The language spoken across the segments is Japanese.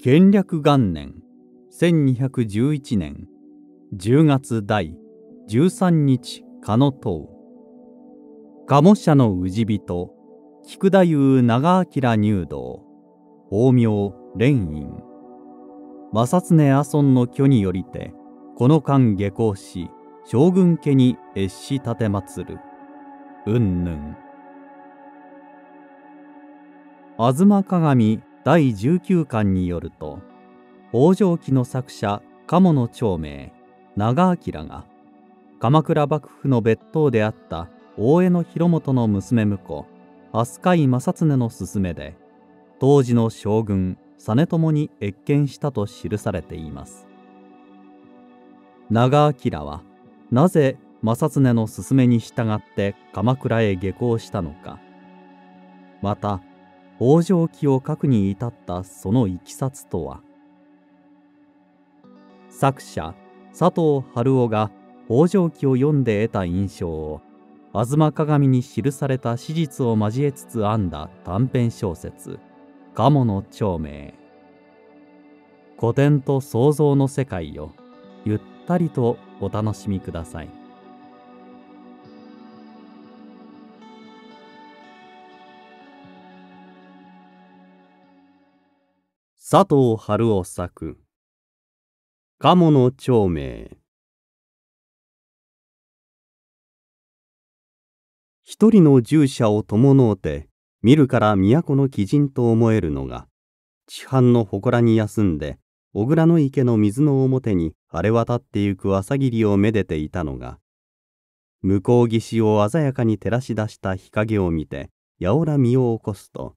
元暦元年1211年10月第13日加野島鴨社の氏人菊太夫長明入道大名蓮院正恒阿孫の居によりてこの間下校し将軍家に越し奉るうんぬん吾妻鏡第19巻によると北条記の作者鴨の長明長明が鎌倉幕府の別当であった大江の広元の娘婿飛鳥井正恒の勧めで当時の将軍実朝に謁見したと記されています長明はなぜ正恒の勧めに従って鎌倉へ下校したのかまた北条記を書くに至ったそのいきさつとは作者佐藤春夫が北条記を読んで得た印象を「吾妻鏡」に記された史実を交えつつ編んだ短編小説「鴨の長明」古典と創造の世界をゆったりとお楽しみください。佐藤春夫作鴨の町名一人の従者を伴うて見るから都の鬼人と思えるのが地藩の祠に休んで小倉の池の水の表に荒れ渡ってゆく朝霧をめでていたのが向こう岸を鮮やかに照らし出した日陰を見てやおら身を起こすと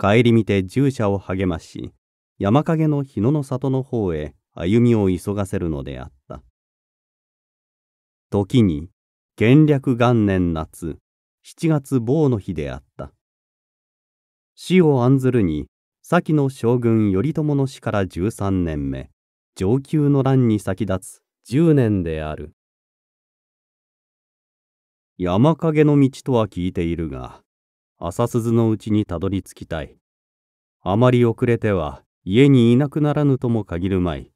帰り見て従者を励まし山陰の日野の里の方へ歩みを急がせるのであった。時に、元略元年夏、七月某の日であった。死を案ずるに、先の将軍頼朝の死から十三年目、上級の乱に先立つ十年である。山陰の道とは聞いているが、朝鈴のうちにたどり着きたい。あまり遅れては家にいなくならぬとも限るまい。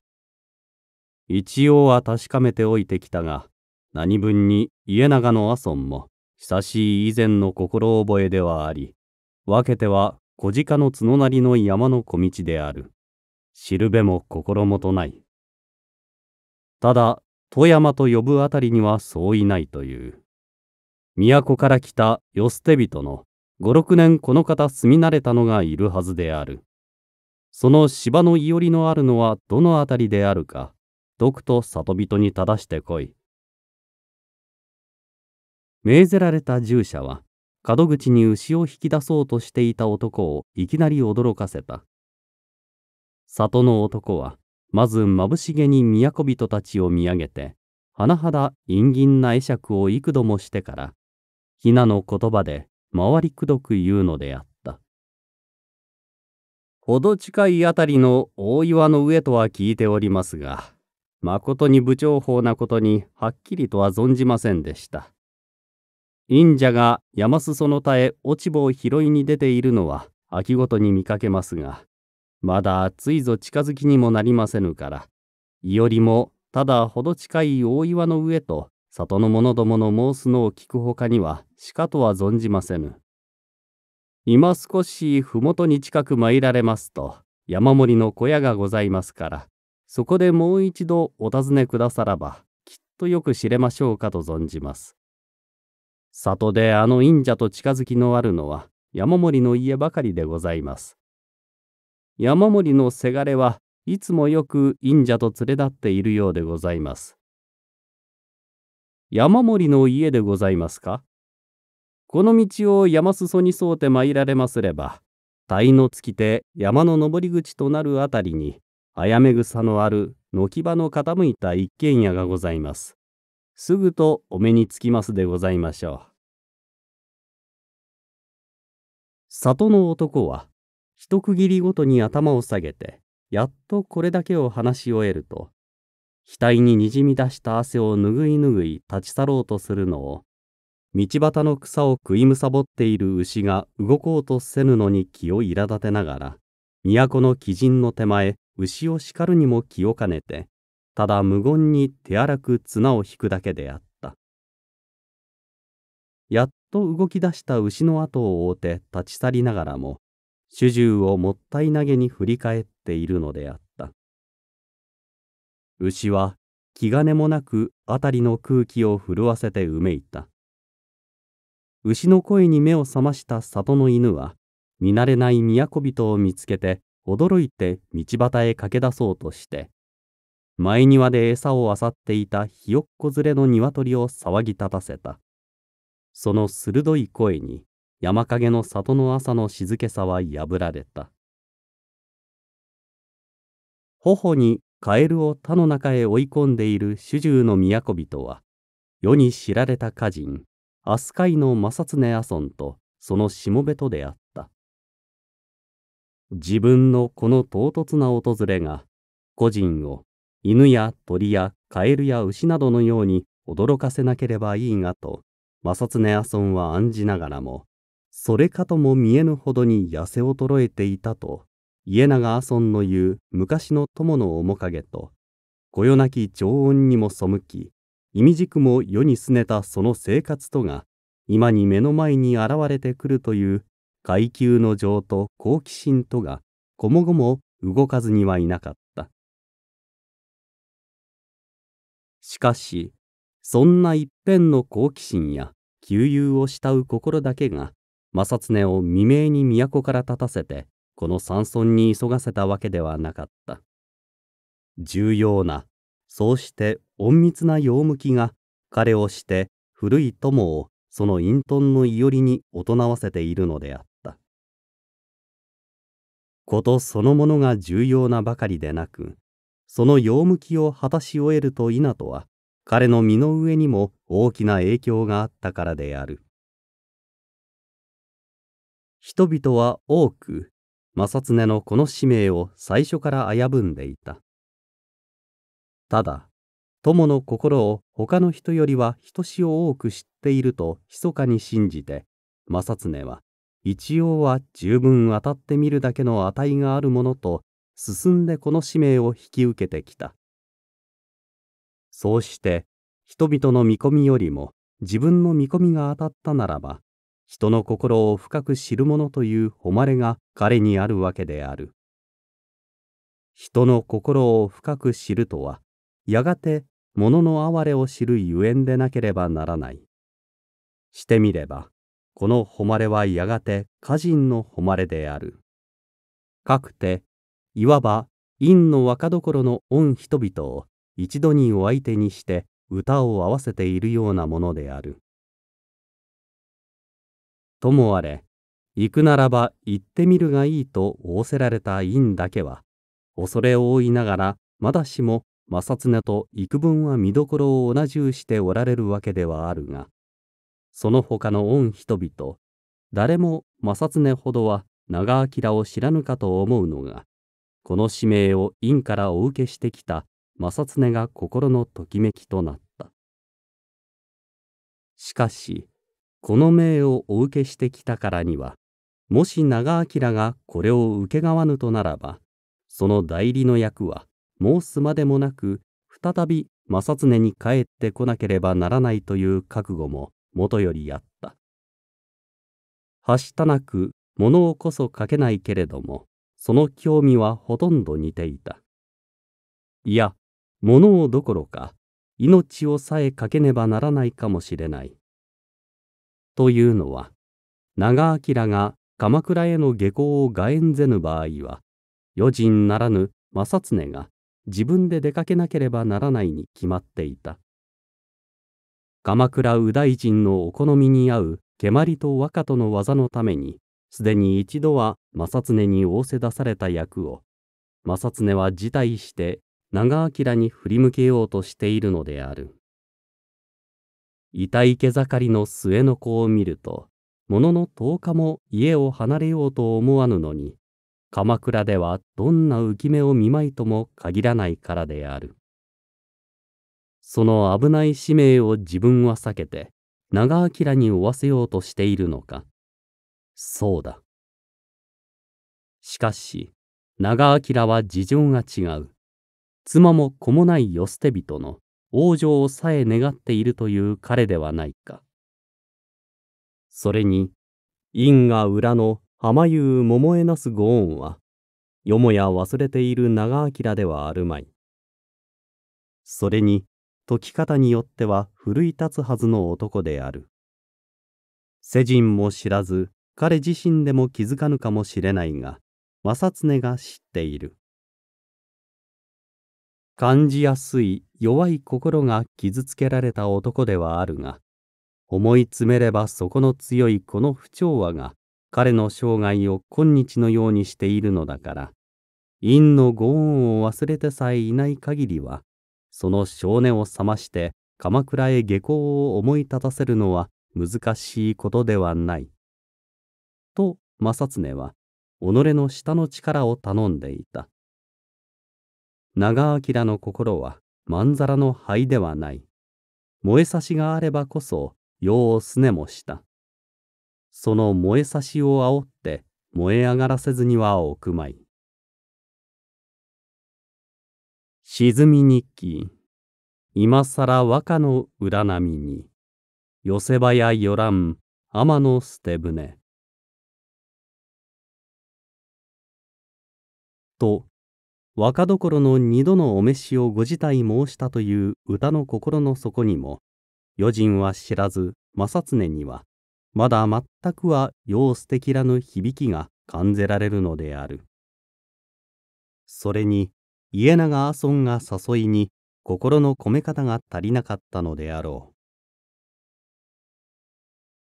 一応は確かめておいてきたが、何分に家長の阿孫も、久しい以前の心覚えではあり、分けては小鹿の角なりの山の小道である。知るべも心もとない。ただ、富山と呼ぶあたりにはそういないという。都から来た世捨て人の五六年この方住み慣れたのがいるはずである。その芝のいおりのあるのはどのあたりであるか、毒と里人に正してこい。命ぜられた従者は、門口に牛を引き出そうとしていた男をいきなり驚かせた。里の男は、まず眩しげに都人たちを見上げて、甚だ陰銀な会釈を幾度もしてから、ひなの言葉で回りくどく言うのであった。ほど近いあたりの大岩の上とは聞いておりますが、誠に部長法なことにはっきりとは存じませんでした。忍者が山裾の田へ落ち葉を拾いに出ているのは秋ごとに見かけますが、まだついぞ近づきにもなりませぬから、いよりもただほど近い大岩の上と里の者どもの申すのを聞くほかにはしかとは存じませぬ。今少し麓に近く参られますと山盛りの小屋がございますからそこでもう一度お尋ねくださらばきっとよく知れましょうかと存じます里であの忍者と近づきのあるのは山盛りの家ばかりでございます山盛りのせがれはいつもよく忍者と連れ立っているようでございます山盛りの家でございますかこの道を山裾に沿うて参られますれば、鯛のつきて山の登り口となるあたりに、あやめ草のある軒場の傾いた一軒家がございます。すぐとお目につきますでございましょう。里の男は、一区切りごとに頭を下げて、やっとこれだけを話し終えると、額ににじみ出した汗をぬぐいぬぐい立ち去ろうとするのを道端の草を食いむさぼっている牛が動こうとせぬのに気を苛立てながら、都の鬼人の手前、牛を叱るにも気を兼ねて、ただ無言に手荒く綱を引くだけであった。やっと動き出した牛の後を追うて立ち去りながらも、主従をもったいなげに振り返っているのであった。牛は気兼ねもなく辺りの空気を震わせてうめいた。牛の声に目を覚ました里の犬は見慣れない都人を見つけて驚いて道端へ駆け出そうとして前庭で餌を漁っていたひよっこ連れの鶏を騒ぎ立たせたその鋭い声に山陰の里の朝の静けさは破られた頬にカエルを田の中へ追い込んでいる主従の都人は世に知られた歌人飛鳥井の正常阿尊とそのしもべとであった。自分のこの唐突な訪れが、個人を犬や鳥やカエルや牛などのように驚かせなければいいがと、正常阿尊は案じながらも、それかとも見えぬほどに痩せ衰えていたと、家長阿尊の言う昔の友の面影と、こよなき常温にも背き、意味軸も世にすねたその生活とが今に目の前に現れてくるという階級の情と好奇心とがこもごも動かずにはいなかったしかしそんな一辺の好奇心や旧友を慕う心だけが正経を未明に都から立たせてこの山村に急がせたわけではなかった重要なそうして隠密な用向きが彼をして古い友をその隠遁のいおりに大人わせているのであったことそのものが重要なばかりでなくその用向きを果たし終えると稲とは彼の身の上にも大きな影響があったからである人々は多く正恒のこの使命を最初から危ぶんでいたただ、友の心を他の人よりは等しを多く知っていると密かに信じて、正常は、一応は十分当たってみるだけの値があるものと、進んでこの使命を引き受けてきた。そうして、人々の見込みよりも自分の見込みが当たったならば、人の心を深く知るものという誉れが彼にあるわけである。人の心を深く知るとは、やがて物の哀れを知るゆえんでなければならない。してみれば、この誉れはやがて歌人の誉れである。かくて、いわば陰の若所の御人々を一度にお相手にして歌を合わせているようなものである。ともあれ、行くならば行ってみるがいいと仰せられた院だけは、恐れ多いながらまだしも正常と幾分は見どころを同じうしておられるわけではあるが、その他の恩人々、誰も正常ほどは長明を知らぬかと思うのが、この使命を院からお受けしてきた正常が心のときめきとなった。しかし、この命をお受けしてきたからには、もし長明がこれを受けがわぬとならば、その代理の役は申すまでもなく再び正常に帰ってこなければならないという覚悟ももとよりあったはしたなく物をこそ書けないけれどもその興味はほとんど似ていたいや物をどころか命をさえかけねばならないかもしれない。というのは長明が鎌倉への下校を外縁ぜぬ場合は余人ならぬ正常が自分で出かけなければならないに決まっていた鎌倉右大臣のお好みに合う蹴鞠と和歌との技のためにすでに一度は正恒に仰せ出された役を正恒は辞退して長明に振り向けようとしているのである痛い毛盛りの末の子を見るとものの10日も家を離れようと思わぬのに鎌倉ではどんな浮目を見舞いとも限らないからである。その危ない使命を自分は避けて、長明に負わせようとしているのか。そうだ。しかし、長明は事情が違う。妻も子もない世捨て人の往生をさえ願っているという彼ではないか。それに、因果裏の浜湯桃江なすご恩は、よもや忘れている長明ではあるまい。それに、解き方によっては奮い立つはずの男である。世人も知らず、彼自身でも気づかぬかもしれないが、正常が知っている。感じやすい弱い心が傷つけられた男ではあるが、思い詰めればそこの強いこの不調和が、彼の生涯を今日のようにしているのだから、陰のご恩を忘れてさえいない限りは、その性根を覚まして鎌倉へ下校を思い立たせるのは難しいことではない。と正恒は、己の舌の力を頼んでいた。長明の心はまんざらの灰ではない。燃えさしがあればこそ、世をすねもした。その燃えさしを煽って燃え上がらせずにはおくまい。沈み日記今更和歌の裏波に寄せ場やよらん天の捨て舟と若どころの二度のお召しをご辞退申したという歌の心の底にも余人は知らず正常にはまだ全くは様子的らぬ響きが感じられるのである。それに家長阿孫が誘いに心の込め方が足りなかったのであろう。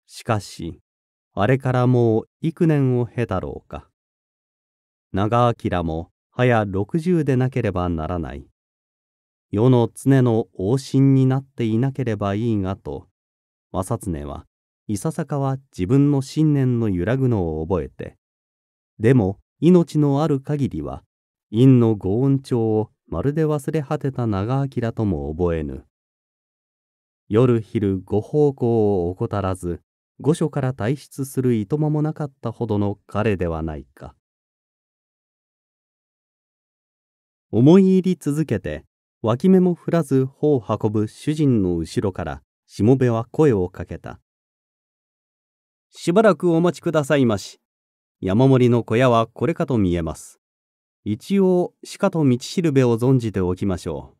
しかし、あれからもう幾年を経たろうか。長明もはや六十でなければならない。世の常の往診になっていなければいいがと、正常はいささかは自分の信念の揺らぐのを覚えてでも命のある限りは陰の御恩帳をまるで忘れ果てた長明とも覚えぬ夜昼ご奉公を怠らず御所から退出するいとまもなかったほどの彼ではないか思い入り続けて脇目も振らず頬を運ぶ主人の後ろからしもべは声をかけたしばらくお待ちくださいまし。山盛りの小屋はこれかと見えます。一応、鹿と道しるべを存じておきましょう。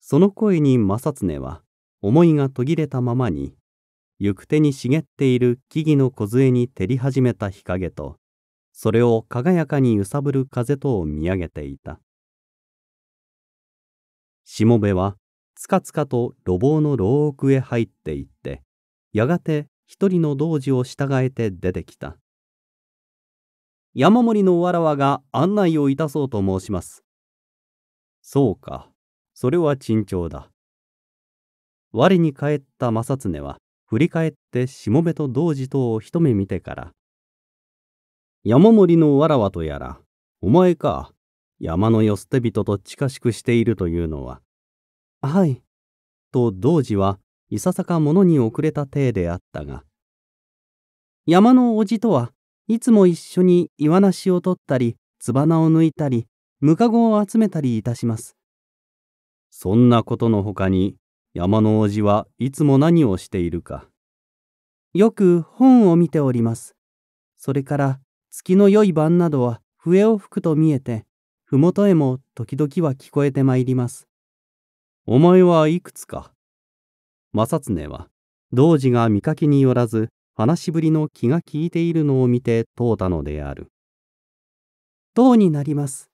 その声に正恒は、思いが途切れたままに、行く手に茂っている木々の梢に照り始めた日陰と、それを輝かに揺さぶる風とを見上げていた。しもべは、つかつかと路傍の牢屋へ入っていって、やがて人の童子を従えて出てきた山りのわらわが案内をいたそうと申しますそうかそれは珍重だ我に帰った正恒は振り返ってしもべと童子とを一目見てから山りのわらわとやらお前か山のよ捨て人と近しくしているというのははいと童子はいささか物に遅れた体であったが山のおじとはいつも一緒に岩しを取ったりつばなを抜いたりムカゴを集めたりいたしますそんなことのほかに山のおじはいつも何をしているかよく本を見ておりますそれから月の良い晩などは笛を吹くと見えて麓へも時々は聞こえてまいりますお前はいくつか正常は童子が見かけによらず話しぶりの気が利いているのを見て問うたのである。どうになります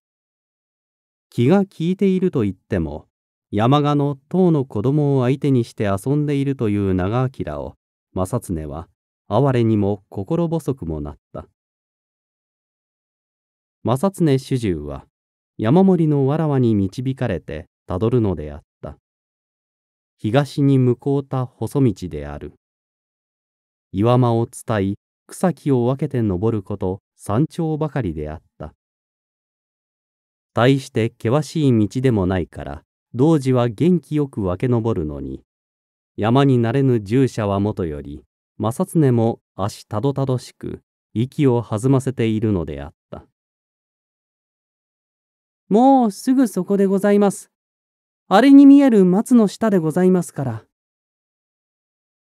気が利いていると言っても山鹿の唐の子供を相手にして遊んでいるという長明を正常は哀れにも心細くもなった。正常主従は山盛りのわらわに導かれてたどるのであった。東に向こうた細道である。岩間を伝い、草木を分けて登ること山頂ばかりであった。対して険しい道でもないから、童子は元気よく分け登るのに、山になれぬ従者はもとより、正常も足たどたどしく、息を弾ませているのであった。もうすぐそこでございます。あれに見える松の下でございますから。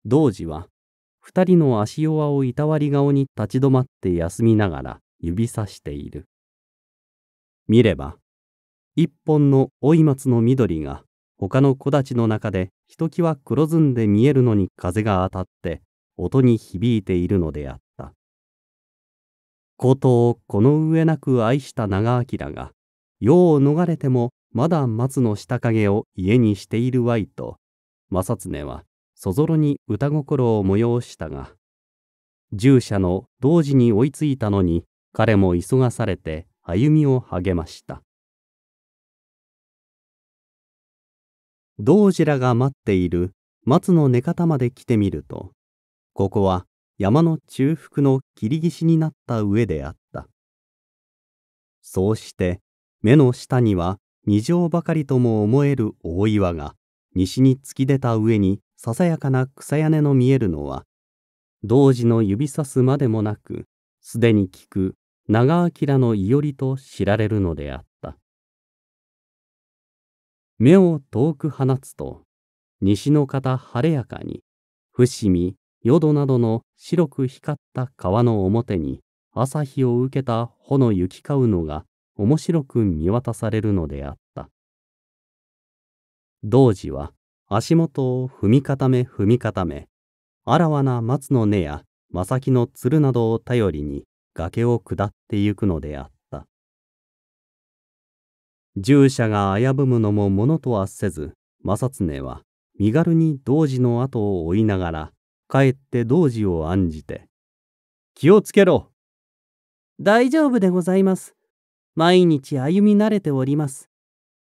童子は、二人の足弱をいたわり顔に立ち止まって休みながら指さしている。見れば、一本の老い松の緑が、他の木立の中でひときわ黒ずんで見えるのに風が当たって、音に響いているのであった。ことをこの上なく愛した長明が、世を逃れてもまだ松の下影を家にしているわいと正恒はそぞろに歌心を催したが従者の同時に追いついたのに彼も急がされて歩みを励ました道子らが待っている松の寝方まで来てみるとここは山の中腹の切り岸になった上であったそうして目の下には二畳ばかりとも思える大岩が西に突き出た上にささやかな草屋根の見えるのは童子の指さすまでもなくすでに聞く長明のいよりと知られるのであった目を遠く放つと西の方晴れやかに伏見淀などの白く光った川の表に朝日を受けた穂の行き交うのが面白く見渡されるのであった。童子は足元を踏み固め踏み固め、あらわな松の根や正木のつるなどを頼りに崖を下ってゆくのであった。従者が危ぶむのもものとはせず、正恒は身軽に童子の後を追いながら、かえって童子を案じて、気をつけろ大丈夫でございます。毎日歩み慣れております。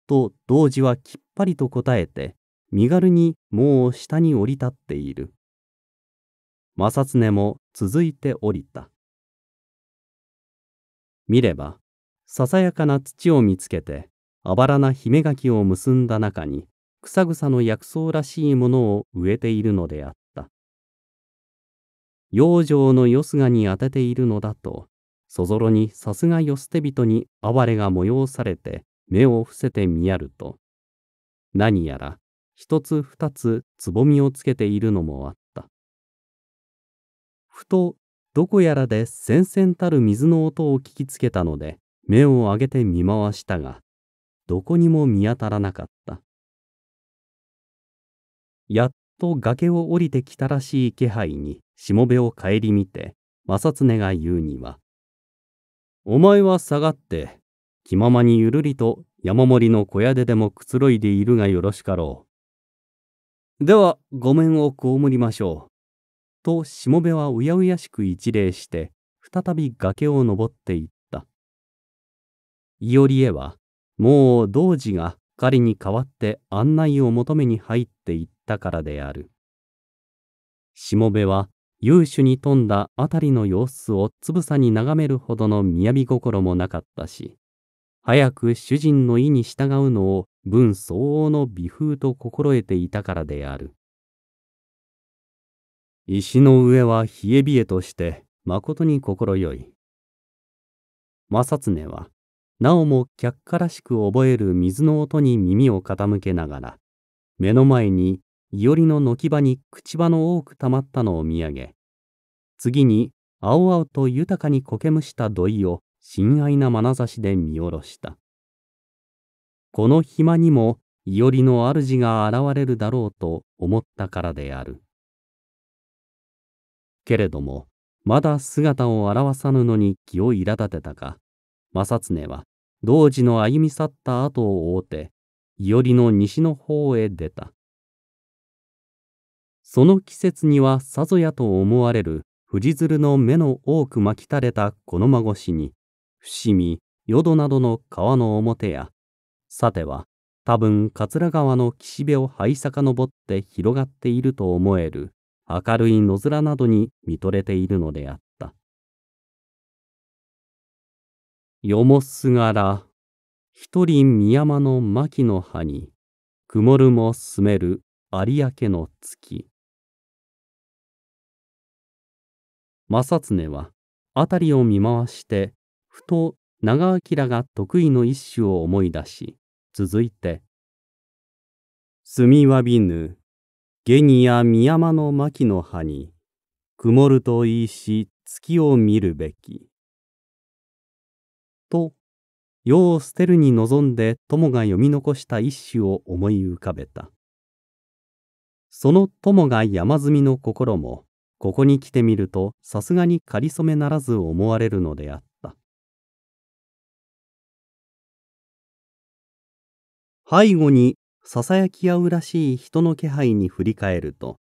と童子はきっぱりと答えて、身軽に門を下に降り立っている。正常も続いて降りた。見れば、ささやかな土を見つけて、あばらな姫垣を結んだ中に、草草の薬草らしいものを植えているのであった。養生のよすがに当てているのだとそぞろにさすがよ捨て人に哀れが催されて目を伏せて見やると、何やら一つ二つつぼみをつけているのもあった。ふとどこやらでせんせんたる水の音を聞きつけたので目を上げて見回したが、どこにも見当たらなかった。やっと崖を降りてきたらしい気配にしもべを顧みて、正ねが言うには、お前は下がって、気ままにゆるりと山盛りの小屋ででもくつろいでいるがよろしかろう。では、ごんをこむりましょう。と、しもべはうやうやしく一礼して、再び崖を登っていった。いおりへは、もう童子が彼に代わって案内を求めに入っていったからである。しもべは勇手に富んだ辺りの様子をつぶさに眺めるほどの雅心もなかったし、早く主人の意に従うのを文相応の美風と心得ていたからである。石の上は冷え冷えとして誠に心よい。正恒はなおも客からしく覚える水の音に耳を傾けながら目の前にいおりの軒場に口場の多くたまったのを見上げ、次に青々と豊かに苔むした土井を親愛な眼差しで見下ろした。この暇にもい織りの主が現れるだろうと思ったからである。けれども、まだ姿を現さぬのに気を苛立てたか、正常は、童子の歩み去った後を追うて、い織りの西の方へ出た。その季節にはさぞやと思われる藤鶴の目の多く巻き垂れたこの孫しに、伏見、淀などの川の表や、さては、多分桂川の岸辺を這い遡って広がっていると思える明るい野面などに見とれているのであった。よもすがら、一人三山の牧の葉に、曇るもすめる有明の月。正恒は辺りを見回してふと長明が得意の一首を思い出し続いて「住みわびぬ下にや深山の牧の葉に曇るといいし月を見るべき」と世を捨てるに望んで友が読み残した一首を思い浮かべたその友が山積みの心もここに来てみるとさすがにかりそめならず思われるのであった背後にささやき合うらしい人の気配に振り返ると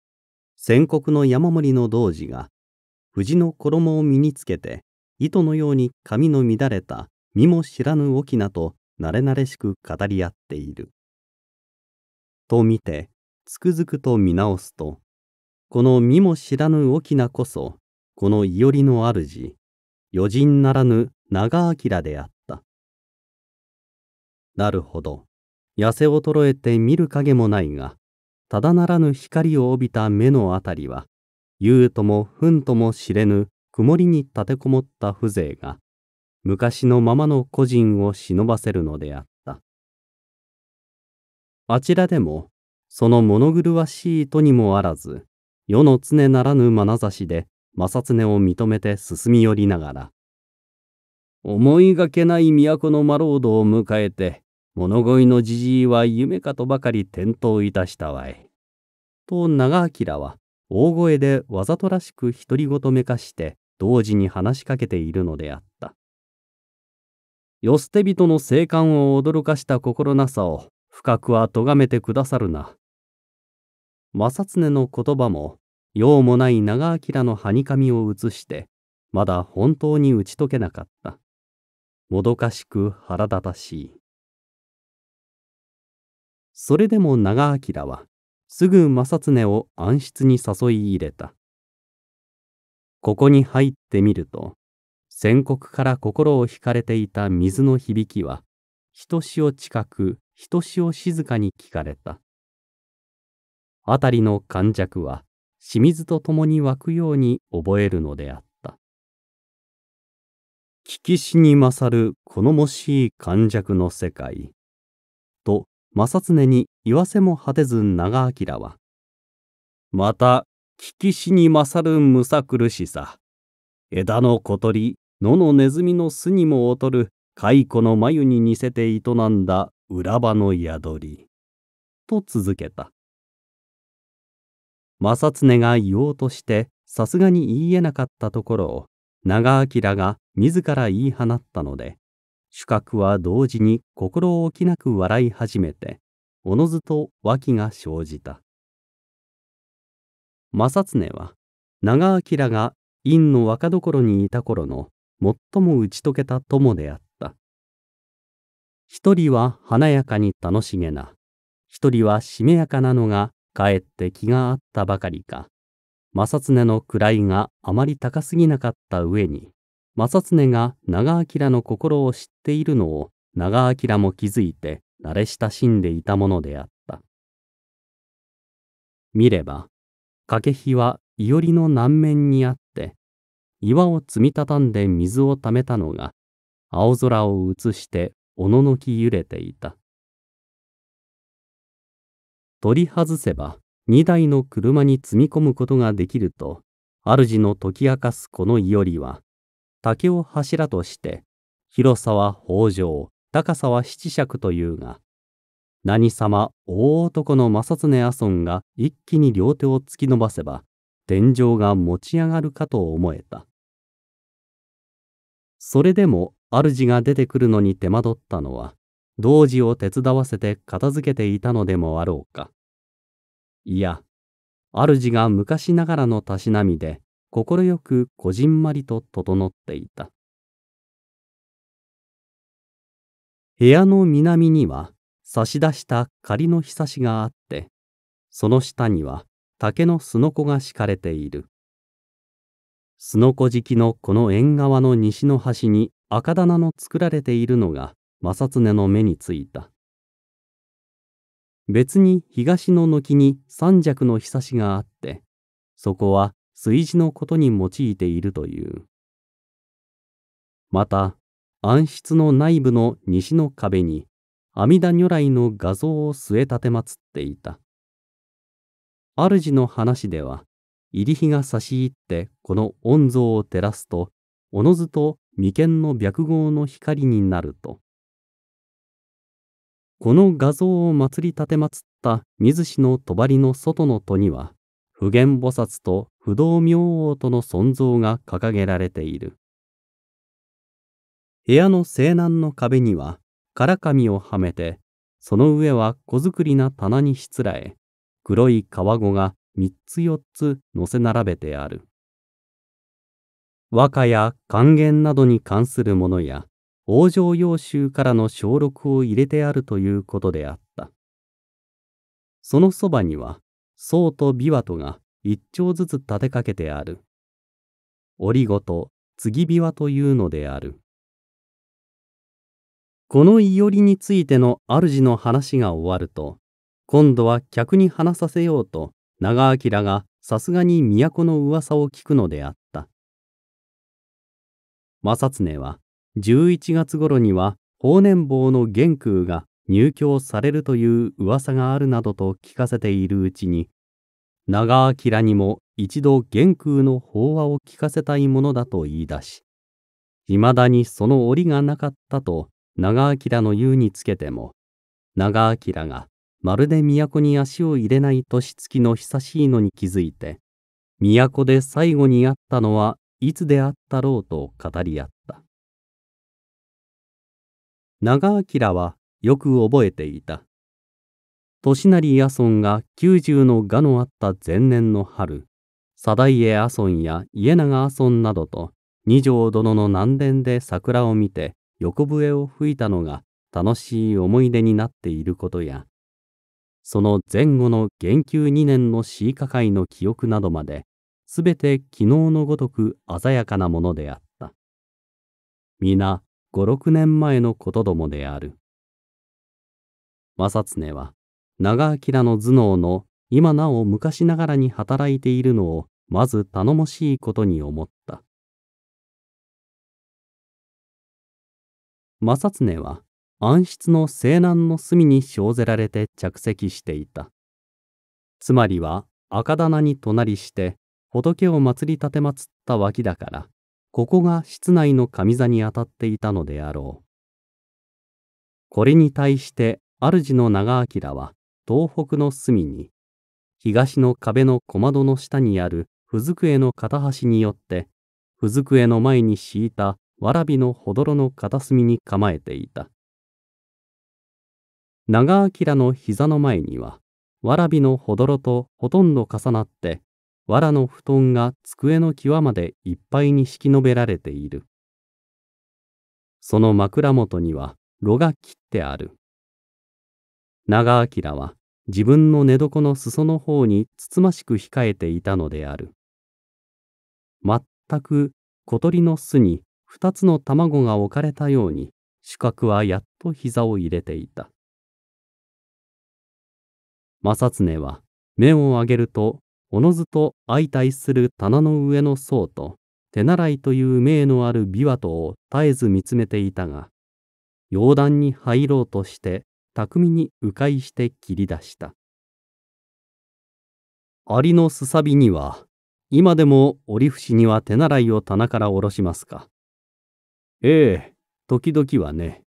戦国の山盛りの童子が藤の衣を身につけて糸のように髪の乱れた身も知らぬ翁と馴れ馴れしく語り合っている。と見てつくづくと見直すとこの身も知らぬ翁こそ、この伊織の主、余人ならぬ長明であった。なるほど。痩せ衰えて見る影もないが、ただならぬ光を帯びた目のあたりは、言うともふんとも知れぬ曇りに立てこもった風情が、昔のままの個人を忍ばせるのであった。あちらでも、その物狂わしいとにもあらず、世の常ならぬ眼差しで正常を認めて進み寄りながら思いがけない都の魔ロードを迎えて物乞いのじじいは夢かとばかり転倒いたしたわい。と長明は大声でわざとらしく独り言めかして同時に話しかけているのであった。よ捨て人の生還を驚かした心なさを深くは咎めてくださるな。正常の言葉も用もない長明のはにかみを移して、まだ本当に打ち解けなかった。もどかしく腹立たしい。それでも長明は、すぐ正恒を暗室に誘い入れた。ここに入ってみると、戦国から心を惹かれていた水の響きは、ひとしお近く、ひとしお静かに聞かれた。辺りの感弱は、清水と共に湧くように覚えるのであった。聞きしに勝る好もしい感弱の世界。と、正常に言わせも果てず長明は、また、聞きしに勝るむさ苦しさ。枝の小鳥、野のネズミの巣にも劣る蚕の眉に似せて営んだ裏場の宿り。と続けた。正恒が言おうとしてさすがに言いえなかったところを長明が自ら言い放ったので主角は同時に心置きなく笑い始めておのずと和気が生じた正恒は長明が院の若所にいた頃の最も打ち解けた友であった一人は華やかに楽しげな一人はしめやかなのがかえって気があったばかりか、正常の位があまり高すぎなかった上に、正常が長明の心を知っているのを長明も気づいて慣れ親しんでいたものであった。見れば、掛火はいおりの南面にあって、岩を積みたたんで水をためたのが、青空を映しておののき揺れていた。取り外せば2台の車に積み込むことができると主の解き明かすこのいおりは竹を柱として広さは豊穣高さは七尺というが何様大男の正常阿孫が一気に両手を突き伸ばせば天井が持ち上がるかと思えたそれでも主が出てくるのに手間取ったのは童子を手伝わせて片付けていたのでもあろうか。いや、主が昔ながらのたしなみで、快くこじんまりと整っていた。部屋の南には差し出した仮のひさしがあって、その下には竹のすのこが敷かれている。すのこ敷きのこの縁側の西の端に赤棚の作られているのが正常の目についた別に東の軒に三尺のひさしがあってそこは炊事のことに用いているというまた暗室の内部の西の壁に阿弥陀如来の画像を据え立てまつっていた主の話では入日が差し入ってこの御像を照らすとおのずと眉間の白号の光になるとこの画像を祭り立てまつった水氏の帳の外の戸には、普賢菩薩と不動明王との尊像が掲げられている。部屋の西南の壁には、からをはめて、その上は小作りな棚にしつらえ、黒い皮子が三つ四つ載せ並べてある。和歌や還元などに関するものや、往生用集からの小録を入れてあるということであった。そのそばには、宋と琵琶とが一丁ずつ立てかけてある。折ごと、継ぎ琵琶というのである。このいおりについての主の話が終わると、今度は客に話させようと、長明がさすがに都の噂を聞くのであった。正常は、11月頃には法年坊の元空が入居されるという噂があるなどと聞かせているうちに長明にも一度元空の法話を聞かせたいものだと言い出しいまだにその折がなかったと長明の言うにつけても長明がまるで都に足を入れない年月の久しいのに気づいて都で最後に会ったのはいつであったろうと語り合った。長明はよく覚えていた。年成野村が九十のがのあった前年の春、定家阿村や家長阿村などと二条殿の南殿で桜を見て横笛を吹いたのが楽しい思い出になっていることや、その前後の元久二年の詩歌会の記憶などまで、すべて昨日のごとく鮮やかなものであった。皆、五六年前のことどもである。正常は長明の頭脳の今なお昔ながらに働いているのをまず頼もしいことに思った。正常は暗室の西南の隅に生ぜられて着席していた。つまりは赤棚に隣して仏を祭り立てつった脇だからここが室内の上座にあたっていたのであろう。これに対して主の長明は東北の隅に東の壁の小窓の下にある不机の片端によって不机の前に敷いたわらびのほどろの片隅に構えていた。長明の膝の前にはわらびのほどろとほとんど重なって藁の布団が机の際までいっぱいに引き延べられている。その枕元には炉が切ってある。長明は自分の寝床の裾の方につつましく控えていたのである。全く小鳥の巣に二つの卵が置かれたように、主角はやっと膝を入れていた。正常は目を上げるとおのずと相対する棚の上の層と、手習いという名のある琵琶湖を絶えず見つめていたが、洋壇に入ろうとして、巧みに迂回して切り出した。蟻のすさびには、今でも折伏には手習いを棚から下ろしますか。ええ、時々はね。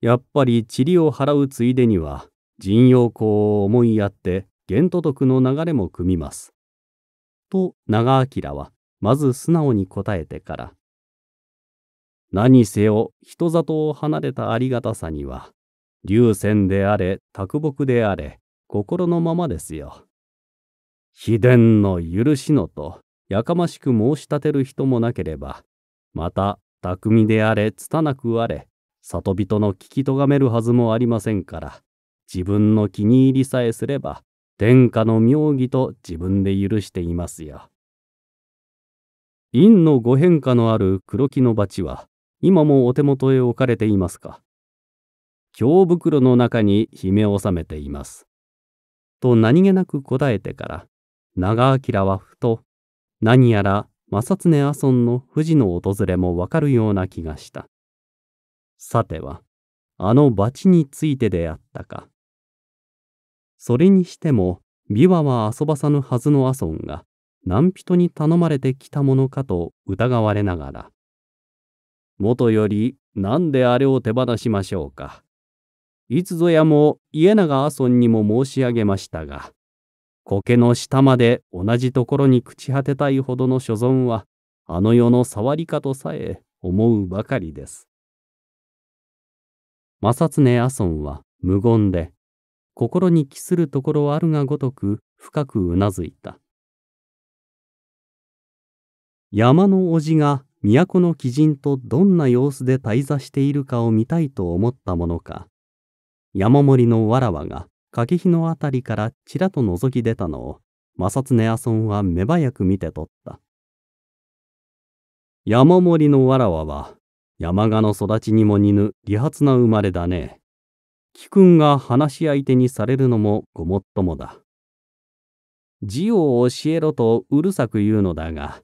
やっぱり塵を払うついでには、陣用光を思いやって玄都督の流れも組みます。と長明はまず素直に答えてから「何せよ人里を離れたありがたさには流線であれ卓木であれ心のままですよ。秘伝の許しのとやかましく申し立てる人もなければまた匠であれ拙くあれ里人の聞きとがめるはずもありませんから自分の気に入りさえすれば天下の妙義と自分で許していますや。陰のご変化のある黒木の鉢は、今もお手元へ置かれていますか。京袋の中に姫を収めています。と何気なく答えてから、長明はふと、何やら正常阿蘇の富士の訪れもわかるような気がした。さては、あのチについてであったか。それにしても琵琶は遊ばさぬはずの阿孫が何人に頼まれてきたものかと疑われながらもとより何であれを手放しましょうかいつぞやも家長阿孫にも申し上げましたが苔の下まで同じところに朽ち果てたいほどの所存はあの世の触りかとさえ思うばかりです。正常阿孫は無言で心に帰するところあるがごとく深くうなずいた山の叔父が都の鬼人とどんな様子で滞在しているかを見たいと思ったものか山盛りのわらわが掛火の辺りからちらと覗き出たのを正常阿孫は目早く見て取った山盛りのわらわは山鹿の育ちにも似ぬ利発な生まれだね貴君が話し相手にされるのもごもっともだ。字を教えろとうるさく言うのだが、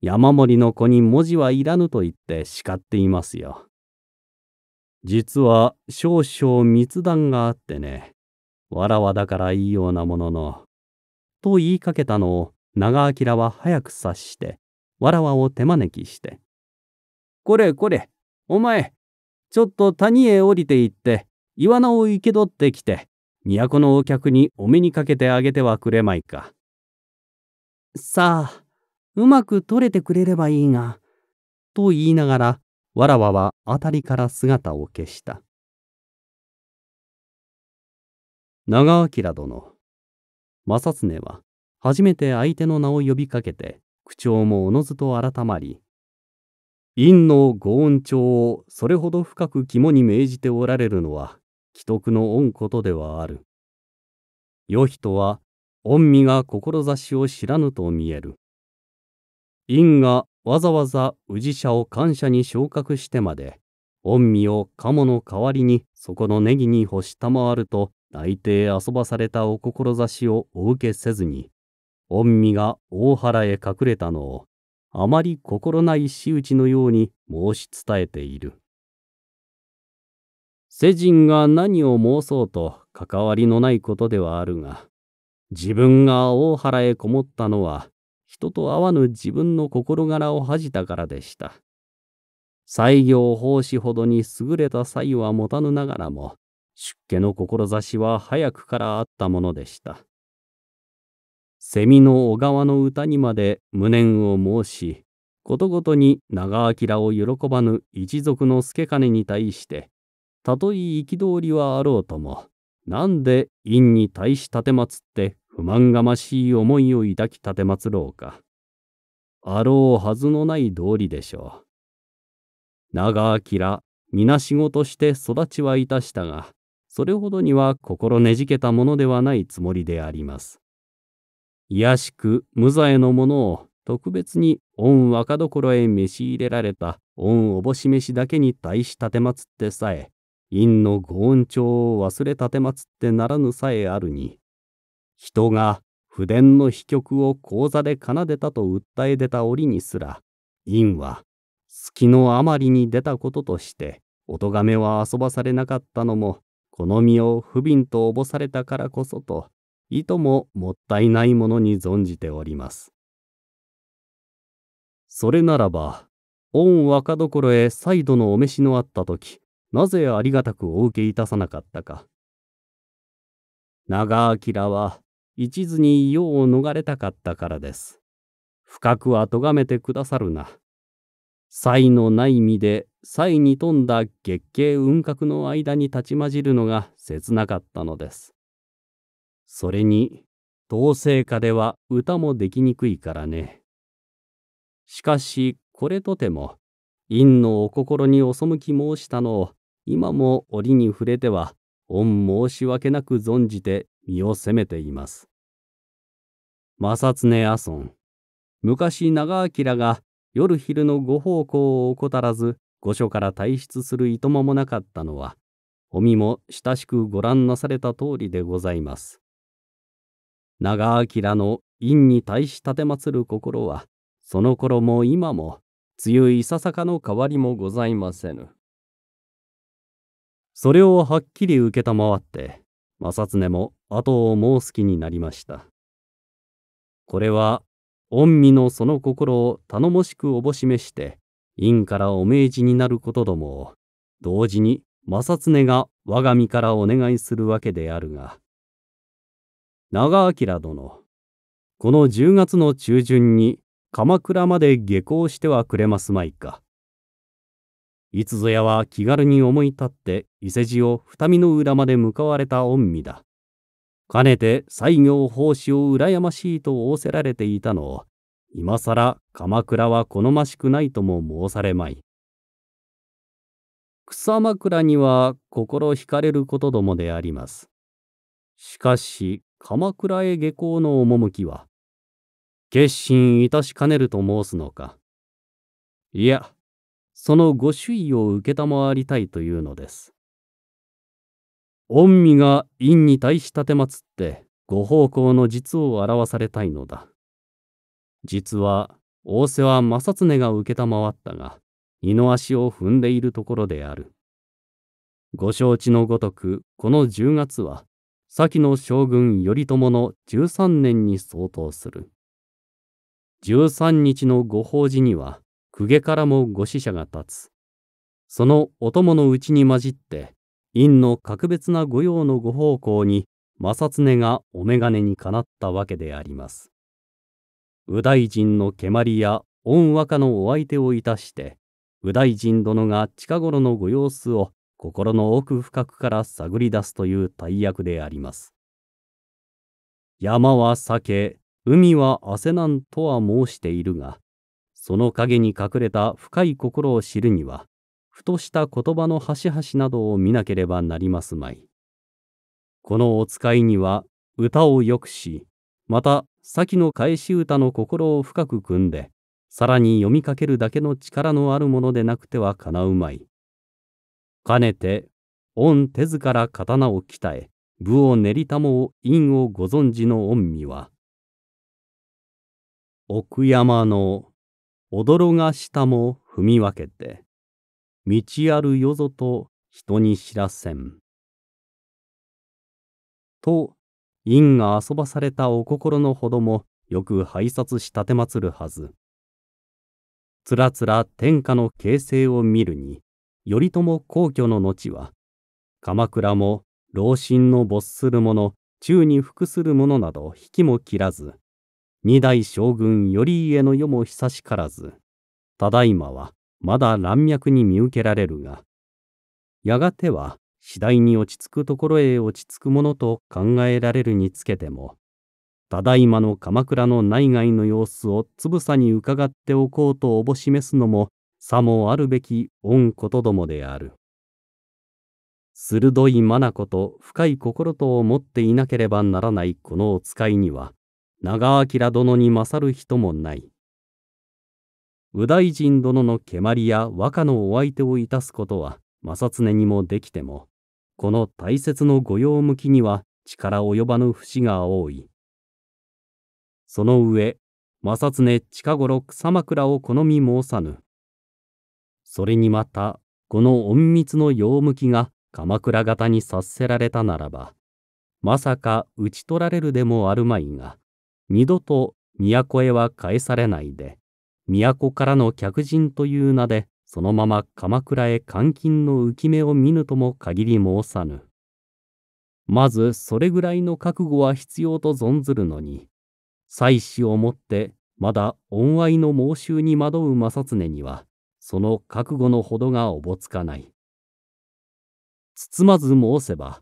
山盛りの子に文字はいらぬと言って叱っていますよ。実は少々密談があってね、わらわだからいいようなものの、と言いかけたのを長明は早く察して、わらわを手招きして、これこれ、お前、ちょっと谷へ降りて行って、イワナを生け取ってきて都のお客にお目にかけてあげてはくれまいか。さあうまく取れてくれればいいが」と言いながらわらわは辺りから姿を消した長明殿正恒は初めて相手の名を呼びかけて口調もおのずと改まり陰のご恩寵をそれほど深く肝に銘じておられるのは既得の恩ことではある。世人は恩身が志を知らぬと見える。因がわざわざ宇治者を感謝に昇格してまで、恩身を鴨の代わりにそこのネギに干したまわると内定遊ばされたお志をお受けせずに、恩身が大原へ隠れたのを、あまり心ない仕打ちのように申し伝えている。世人が何を申そうと関わりのないことではあるが、自分が大原へこもったのは、人と会わぬ自分の心柄を恥じたからでした。西行奉仕ほどに優れた才は持たぬながらも、出家の志は早くからあったものでした。セミの小川の歌にまで無念を申し、ことごとに長明を喜ばぬ一族の助金に対して、たとえ憤りはあろうとも、なんで陰に対し奉って不満がましい思いを抱き奉ろうか。あろうはずのない道理でしょう。長明、皆仕事して育ちはいたしたが、それほどには心ねじけたものではないつもりであります。卑しく無罪のものを特別に御若所へ召し入れられた御おぼし飯だけに対し奉ってさえ陰のご恩帳を忘れ立てまつってならぬさえあるに人が不伝の秘曲を講座で奏でたと訴え出た折にすら陰は隙のあまりに出たこととしてお咎めは遊ばされなかったのもこの身を不憫とおぼされたからこそといとももったいないものに存じております。それならば御若所へ再度のお召しのあった時なぜありがたくお受けいたさなかったか。長明は一途に世を逃れたかったからです。深くは咎めてくださるな。才のない身で才に富んだ月経雲閣の間に立ち混じるのが切なかったのです。それに、統制下では歌もできにくいからね。しかしこれとても、陰のお心にむき申したのを今も折に触れては御申し訳なく存じて身を責めています。正常阿孫昔長明が夜昼のご奉公を怠らず御所から退出するいとまもなかったのはお身も親しくご覧なされた通りでございます。長明の院に対し奉る心はその頃も今も梅雨いささかの変わりもございませぬ。それをはっきり受けたまわって正恒も後を申す気になりましたこれは御身のその心を頼もしくおぼしめして院からお命じになることどもを同時に正恒が我が身からお願いするわけであるが長明殿この10月の中旬に鎌倉まで下校してはくれますまいか。いつぞやは気軽に思い立って伊勢路を二見の浦まで向かわれた御身だ。かねて西行奉仕を羨ましいと仰せられていたのを、今更鎌倉は好ましくないとも申されまい。草枕には心惹かれることどもであります。しかし鎌倉へ下校の趣は決心いたしかねると申すのかいやそのご主意を承りたいというのです。御身が院に対し立てまつってご奉公の実を表されたいのだ。実は大瀬は正恒が承ったが二の足を踏んでいるところである。ご承知のごとくこの10月は先の将軍頼朝の13年に相当する。13日のご法事には公家からもご使者が立つ。そのお供のうちに混じって、院の格別な御用のご奉公に正常がお眼鏡にかなったわけであります。右大臣の蹴鞠や御和のお相手をいたして、右大臣殿が近頃のご様子を心の奥深くから探り出すという大役であります。山は酒、海は汗なんとは申しているが、その陰に隠れた深い心を知るには、ふとした言葉の端々などを見なければなりますまい。このお使いには、歌をよくし、また、先の返し歌の心を深く組んで、さらに読みかけるだけの力のあるものでなくてはかなうまい。かねて、御手図から刀を鍛え、武を練りたもを陰をご存知の御身は、奥山の驚が下も踏み分けて、道あるよぞと人に知らせん。と、因が遊ばされたお心のほどもよく拝察したてまつるはず。つらつら天下の形勢を見るに、頼朝皇居の後は、鎌倉も老身の没する者、宙に服する者など引きも切らず、二代将軍頼家の世も久しからず、ただいまはまだ乱脈に見受けられるが、やがては次第に落ち着くところへ落ち着くものと考えられるにつけても、ただいまの鎌倉の内外の様子をつぶさに伺っておこうとおぼしめすのも、さもあるべき御ことどもである。鋭い眼と深い心とを持っていなければならないこのお使いには、長明殿に勝る人もない。右大臣殿の蹴鞠や和歌のお相手をいたすことは正常にもできても、この大切の御用向きには力及ばぬ節が多い。その上、正常近頃草枕を好み申さぬ。それにまた、この隠密の用向きが鎌倉方に察せられたならば、まさか討ち取られるでもあるまいが、二度と都へは返されないで、都からの客人という名で、そのまま鎌倉へ監禁の浮き目を見ぬとも限り申さぬ。まずそれぐらいの覚悟は必要と存ずるのに、妻子をもってまだ恩愛の妄執に惑う正常には、その覚悟のほどがおぼつかない。つつまず申せば、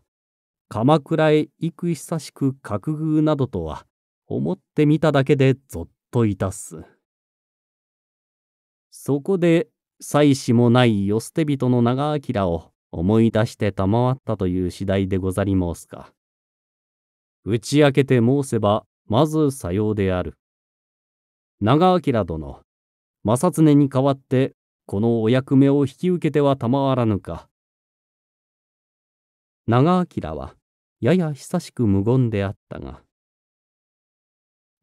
鎌倉へ行く久しく覚遇などとは、思ってみただけでぞっといたす。そこで、妻子もない寄捨て人の長明を思い出して賜ったという次第でござりますか。打ち明けて申せば、まずさようである。長明殿、正常に代わって、このお役目を引き受けては賜らぬか。長明は、やや久しく無言であったが、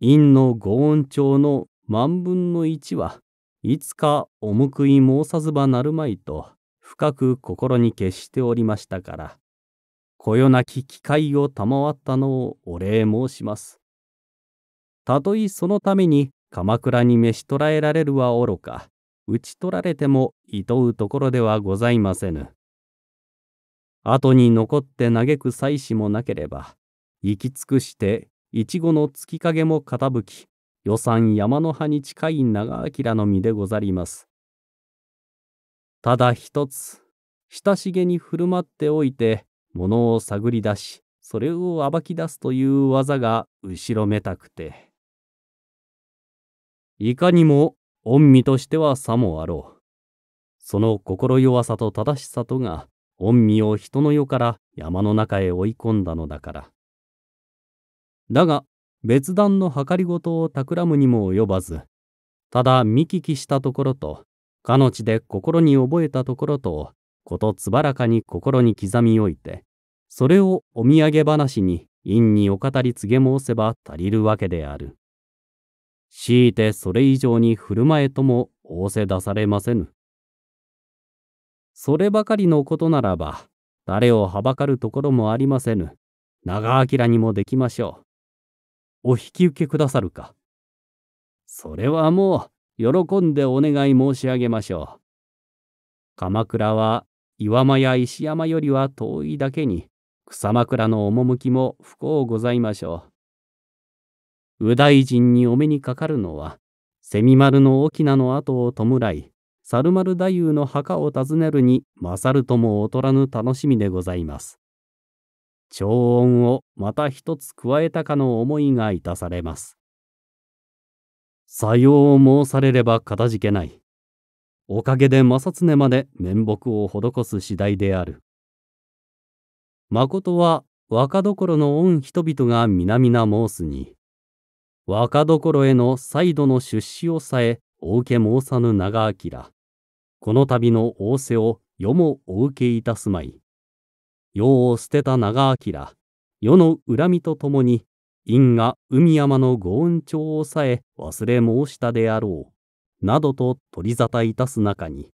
陰の御恩帳の万分の一はいつかお報い申さずばなるまいと深く心に決しておりましたからこよなき機会を賜ったのをお礼申します。たとえそのために鎌倉に召し捕らえられるはおろか討ち取られてもいとうところではございませぬ。後に残って嘆く妻子もなければ行き尽くしていちごの月影も傾き、予算山の葉に近い長明の実でござります。ただ一つ、親しげに振る舞っておいて、物を探り出し、それを暴き出すという技が後ろめたくて。いかにも、恩味としてはさもあろう。その心弱さと正しさとが、恩味を人の世から山の中へ追い込んだのだから。だが別段の計りごとを企むにも及ばずただ見聞きしたところとかの地で心に覚えたところとことつばらかに心に刻みおいてそれをお土産話に陰にお語り告げ申せば足りるわけである強いてそれ以上に振る舞えとも仰せ出されませぬそればかりのことならば誰をはばかるところもありませぬ長明にもできましょうお引き受けくださるか。それはもう、喜んでお願い申し上げましょう。鎌倉は岩間や石山よりは遠いだけに、草枕の趣も不幸ございましょう。右大臣にお目にかかるのは、蝉丸の翁の後を弔い、猿丸太夫の墓を訪ねるに勝るとも劣らぬ楽しみでございます。超音をまた一つ加えたかの思いがいたされます。さよう申されればかたじけない。おかげで正常まで面目を施す次第である。誠は若どころの御人々が皆々申すに、若どころへの再度の出資をさえお受け申さぬ長明、この度の仰せを世もお受けいたすまい。世を捨てた長明世の恨みとともに因が海山の御恩帳をさえ忘れ申したであろうなどと取り沙汰いたす中に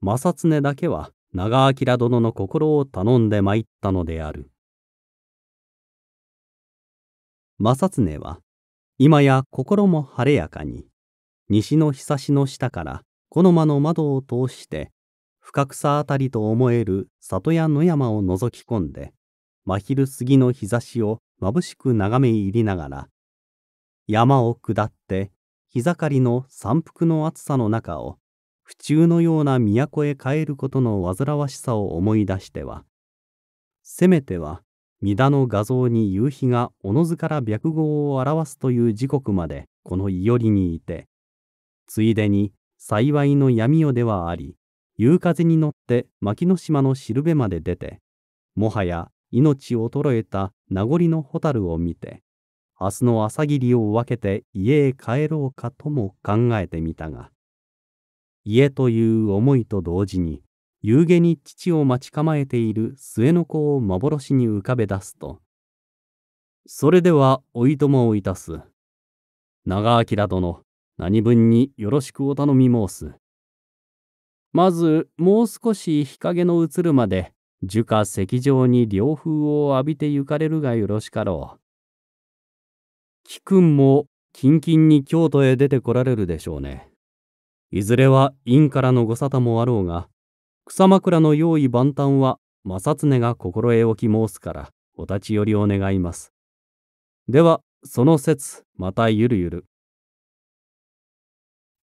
正常だけは長明殿の心を頼んで参ったのである正常は今や心も晴れやかに西のひさしの下からこの間の窓を通して深草あたりと思える里や野山を覗き込んで、真昼過ぎの日差しを眩しく眺め入りながら、山を下って、日盛りの山腹の暑さの中を、府中のような都へ帰ることの煩わしさを思い出しては、せめては、三田の画像に夕日がおのずから白号を表すという時刻までこの伊織にいて、ついでに幸いの闇夜ではあり、夕風に乗って牧之島のしるべまで出て、もはや命衰えた名残の蛍を見て、明日の朝霧を分けて家へ帰ろうかとも考えてみたが、家という思いと同時に、夕げに父を待ち構えている末の子を幻に浮かべ出すと、それではおいともをいたす。長明殿、何分によろしくお頼み申す。まずもう少し日陰の移るまで樹下石上に涼風を浴びてゆかれるがよろしかろう。貴君もキンキンに京都へ出てこられるでしょうね。いずれは院からのご沙汰もあろうが草枕の用意万端は正常が心得おき申すからお立ち寄りを願います。ではその説またゆるゆる。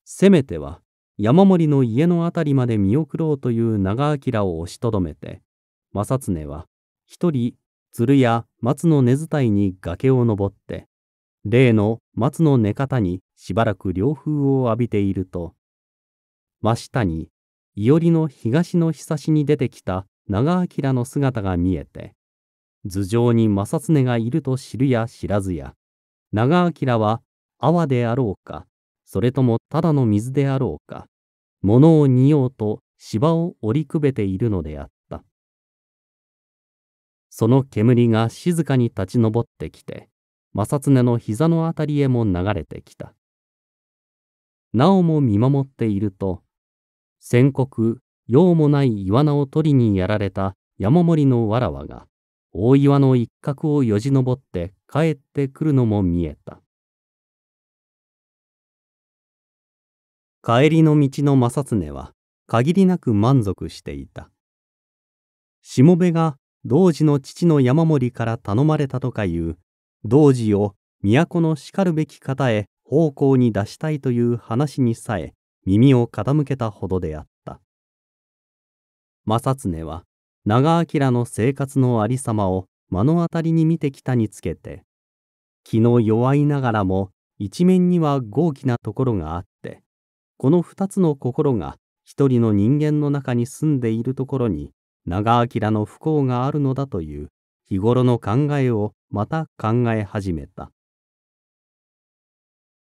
せめては山森の家の辺りまで見送ろうという長明を押しとどめて正恒は一人鶴や松の根伝いに崖を登って例の松の根方にしばらく涼風を浴びていると真下に伊織の東のひさしに出てきた長明の姿が見えて頭上に正恒がいると知るや知らずや長明は阿波であろうかそれともただの水であろうか。物を匂うと芝を織りくべているのであった。その煙が静かに立ち上ってきて、正常の膝のあたりへも流れてきた。なおも見守っていると、宣告、用もないイワナを取りにやられた山盛りのわらわが、大岩の一角をよじ登って帰ってくるのも見えた。帰りの道の正恒は限りなく満足していたしもべが童子の父の山森から頼まれたとかいう童子を都のしかるべき方へ奉公に出したいという話にさえ耳を傾けたほどであった正恒は長明の生活のありさまを目の当たりに見てきたにつけて気の弱いながらも一面には豪気なところがあっこの二つの心が一人の人間の中に住んでいるところに長明の不幸があるのだという日頃の考えをまた考え始めた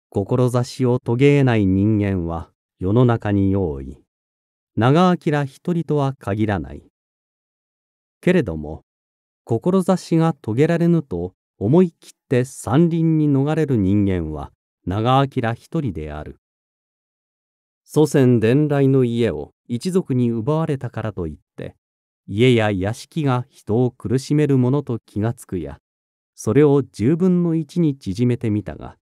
志を遂げえない人間は世の中に多い長明一人とは限らないけれども志が遂げられぬと思い切って山林に逃れる人間は長明一人である祖先伝来の家を一族に奪われたからといって家や屋敷が人を苦しめるものと気がつくやそれを10分の1に縮めてみたが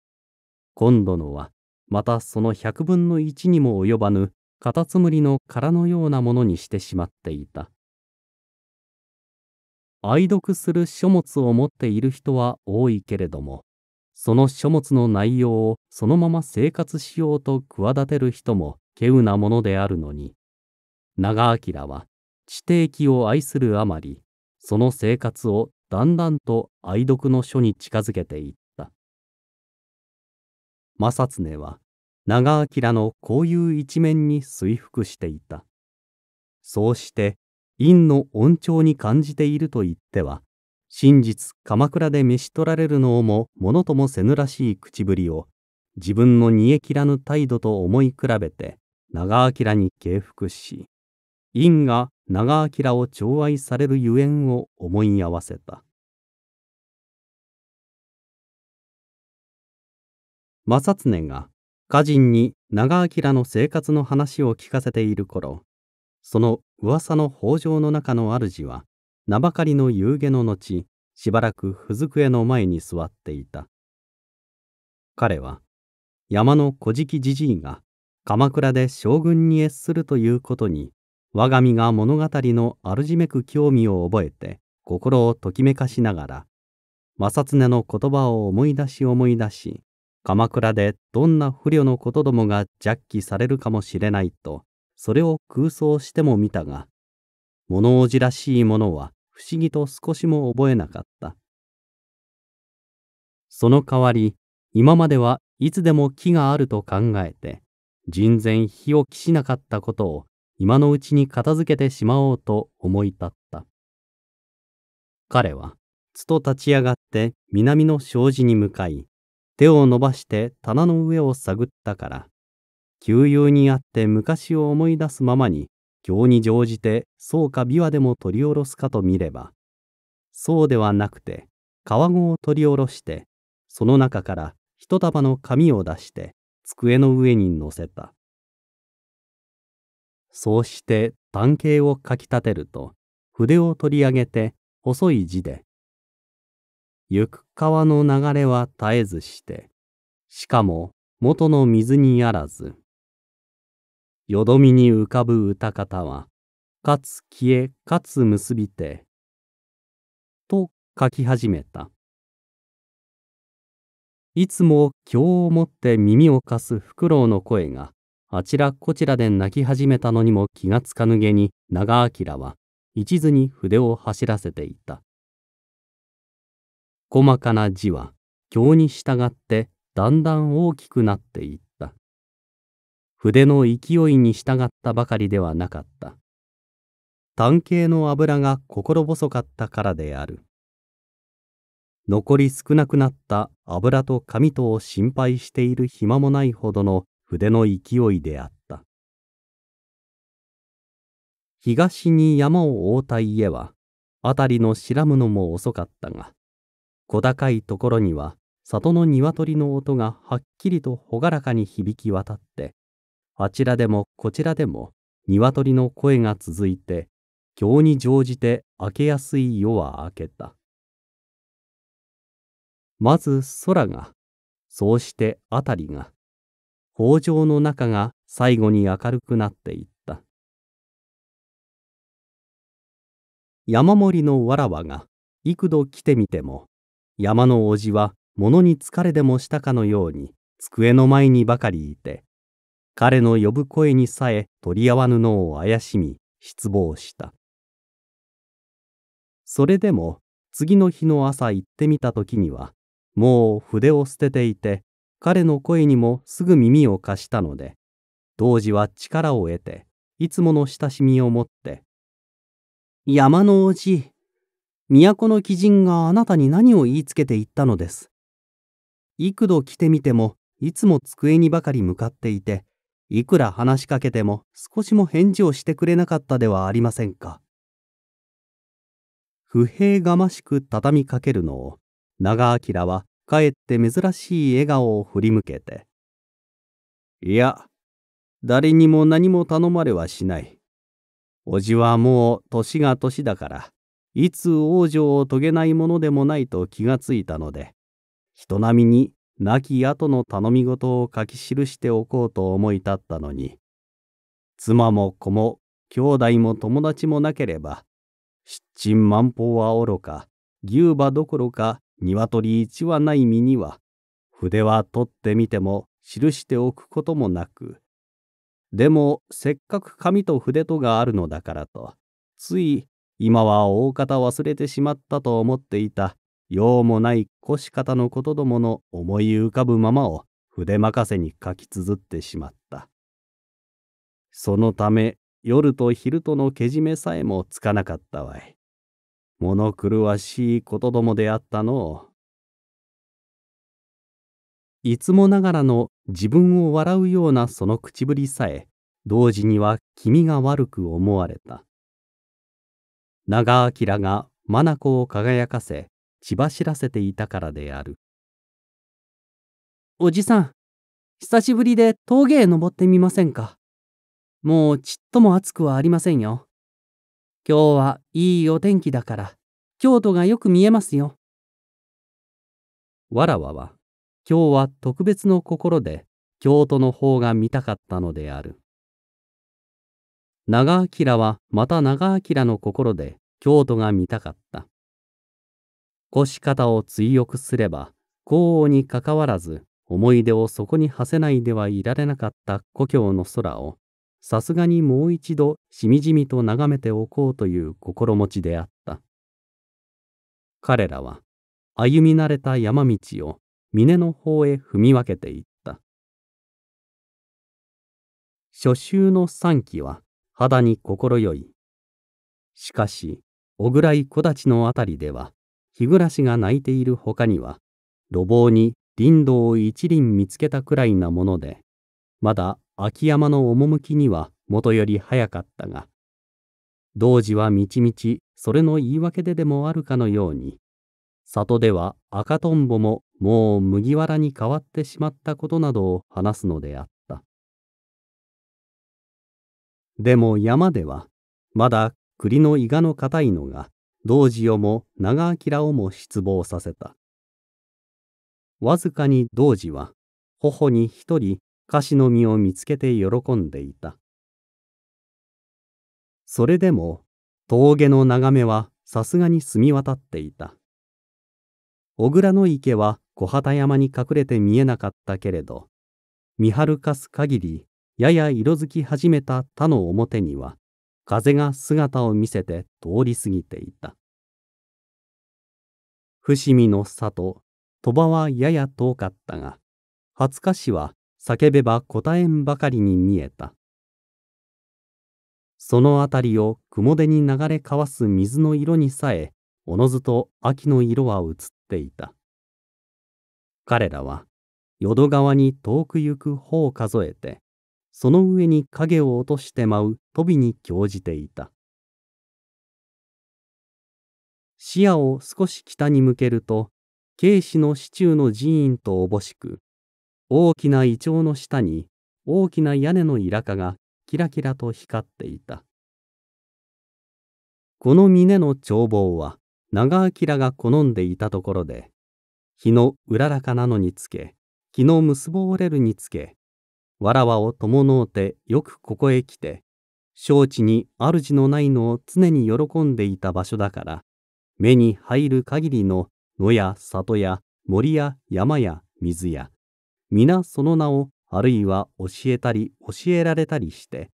今度のはまたその100分の1にも及ばぬカタツムリの殻のようなものにしてしまっていた愛読する書物を持っている人は多いけれどもその書物の内容をそのまま生活しようと企てる人も稀有なものであるのに、長明は地底記を愛するあまり、その生活をだんだんと愛読の書に近づけていった。正恒は長明のこういう一面に水服していた。そうして、陰の恩寵に感じていると言っては真実鎌倉で召し取られるのをもものともせぬらしい口ぶりを自分の煮え切らぬ態度と思い比べて長明に敬服し因が長明を寵愛されるゆえんを思い合わせた正常が家人に長明の生活の話を聞かせている頃その噂の北条の中の主は名ばかりの夕げの後、しばらくふずくえの前に座っていた。彼は、山の小じきじじいが鎌倉で将軍に越するということに、我が身が物語のあるじめく興味を覚えて、心をときめかしながら、正恒の言葉を思い出し思い出し、鎌倉でどんな不慮のことどもが弱気されるかもしれないと、それを空想しても見たが、物おじらしいものは不思議と少しも覚えなかった。その代わり、今まではいつでも木があると考えて、人前火を期しなかったことを今のうちに片付けてしまおうと思い立った。彼は、つと立ち上がって南の障子に向かい、手を伸ばして棚の上を探ったから、旧友にあって昔を思い出すままに行に乗じてそうか琵琶でも取り下ろすかと見ればそうではなくて川子を取り下ろしてその中から一束の紙を出して机の上に乗せたそうして単形をかき立てると筆を取り上げて細い字で「行く川の流れは絶えずしてしかも元の水にあらず」よどみに浮かぶ歌方は、かつ消え、かつ結びて、と書き始めた。いつも今日をもって耳を貸すフクロウの声が、あちらこちらで泣き始めたのにも気がつかぬげに長明は一途に筆を走らせていた。細かな字は、経に従ってだんだん大きくなっていった。筆の勢いに従ったばかりではなかった。探偵の油が心細かったからである。残り少なくなった油と紙とを心配している暇もないほどの筆の勢いであった。東に山を覆った家は、辺りの白むのも遅かったが、小高いところには里の鶏の音がはっきりと朗らかに響き渡ってあちらでもこちらでも鶏の声が続いて、今日に乗じて明けやすい夜は明けた。まず空が、そうして辺りが、北条の中が最後に明るくなっていった。山盛りのわらわが幾度来てみても、山のおじは物に疲れでもしたかのように机の前にばかりいて、彼の呼ぶ声にさえ取り合わぬのを怪しみ失望したそれでも次の日の朝行ってみた時にはもう筆を捨てていて彼の声にもすぐ耳を貸したので当時は力を得ていつもの親しみを持って「山のおじ都の鬼人があなたに何を言いつけて言ったのです」幾度来てみてもいつも机にばかり向かっていていくら話しかけても少しも返事をしてくれなかったではありませんか。不平がましく畳みかけるのを長明はかえって珍しい笑顔を振り向けて「いや誰にも何も頼まれはしないおじはもう年が年だからいつ往生を遂げないものでもないと気がついたので人並みに亡き後の頼み事を書き記しておこうと思い立ったのに妻も子も兄弟も友達もなければ七珍万法はおろか牛馬どころか鶏一羽ない身には筆は取ってみても記しておくこともなくでもせっかく紙と筆とがあるのだからとつい今は大方忘れてしまったと思っていた用もない腰方のことどもの思い浮かぶままを筆任せに書き綴ってしまった。そのため夜と昼とのけじめさえもつかなかったわい。物狂わしいことどもであったのを。いつもながらの自分を笑うようなその口ぶりさえ、同時には気味が悪く思われた。長明が眼を輝かせ、血走らせていたからであるおじさん久しぶりで峠へ登ってみませんかもうちっとも暑くはありませんよ今日はいいお天気だから京都がよく見えますよわらわは今日は特別の心で京都の方が見たかったのである長明はまた長明の心で京都が見たかったこし方を追憶すれば、皇王にかかわらず、思い出をそこに馳せないではいられなかった故郷の空を、さすがにもう一度しみじみと眺めておこうという心持ちであった。彼らは、歩み慣れた山道を峰の方へ踏み分けていった。初秋の三期は肌に快い。しかし、小倉井木立のあたりでは、日暮らしが泣いている他には、路傍に林道を一輪見つけたくらいなもので、まだ秋山の趣にはもとより早かったが、同時はみちみちそれの言い訳ででもあるかのように、里では赤とんぼももう麦わらに変わってしまったことなどを話すのであった。でも山では、まだ栗の伊賀の硬いのが、道次をも長明をも失望させた。わずかに道次は、頬に一人、菓子の実を見つけて喜んでいた。それでも、峠の眺めはさすがに澄み渡っていた。小倉の池は小畑山に隠れて見えなかったけれど、見はるかす限り、やや色づき始めた他の表には、風が姿を見せて通り過ぎていた。伏見の里、鳥羽はやや遠かったが、20日市は叫べば答えんばかりに見えた。その辺りを雲出に流れかわす水の色にさえ、おのずと秋の色は映っていた。彼らは、淀川に遠く行く方を数えて、その上に影を落として舞う飛びに興じていた。視野を少し北に向けると、慶氏の市中の寺院とおぼしく、大きなイチョウの下に大きな屋根のイラカがキラキラと光っていた。この峰の眺望は長明が好んでいたところで、日のうららかなのにつけ、気の結ぼうれるにつけ、わらわを伴うてよくここへ来て、承知に主のないのを常に喜んでいた場所だから、目に入る限りの野や里や森や山や水や、皆その名をあるいは教えたり教えられたりして、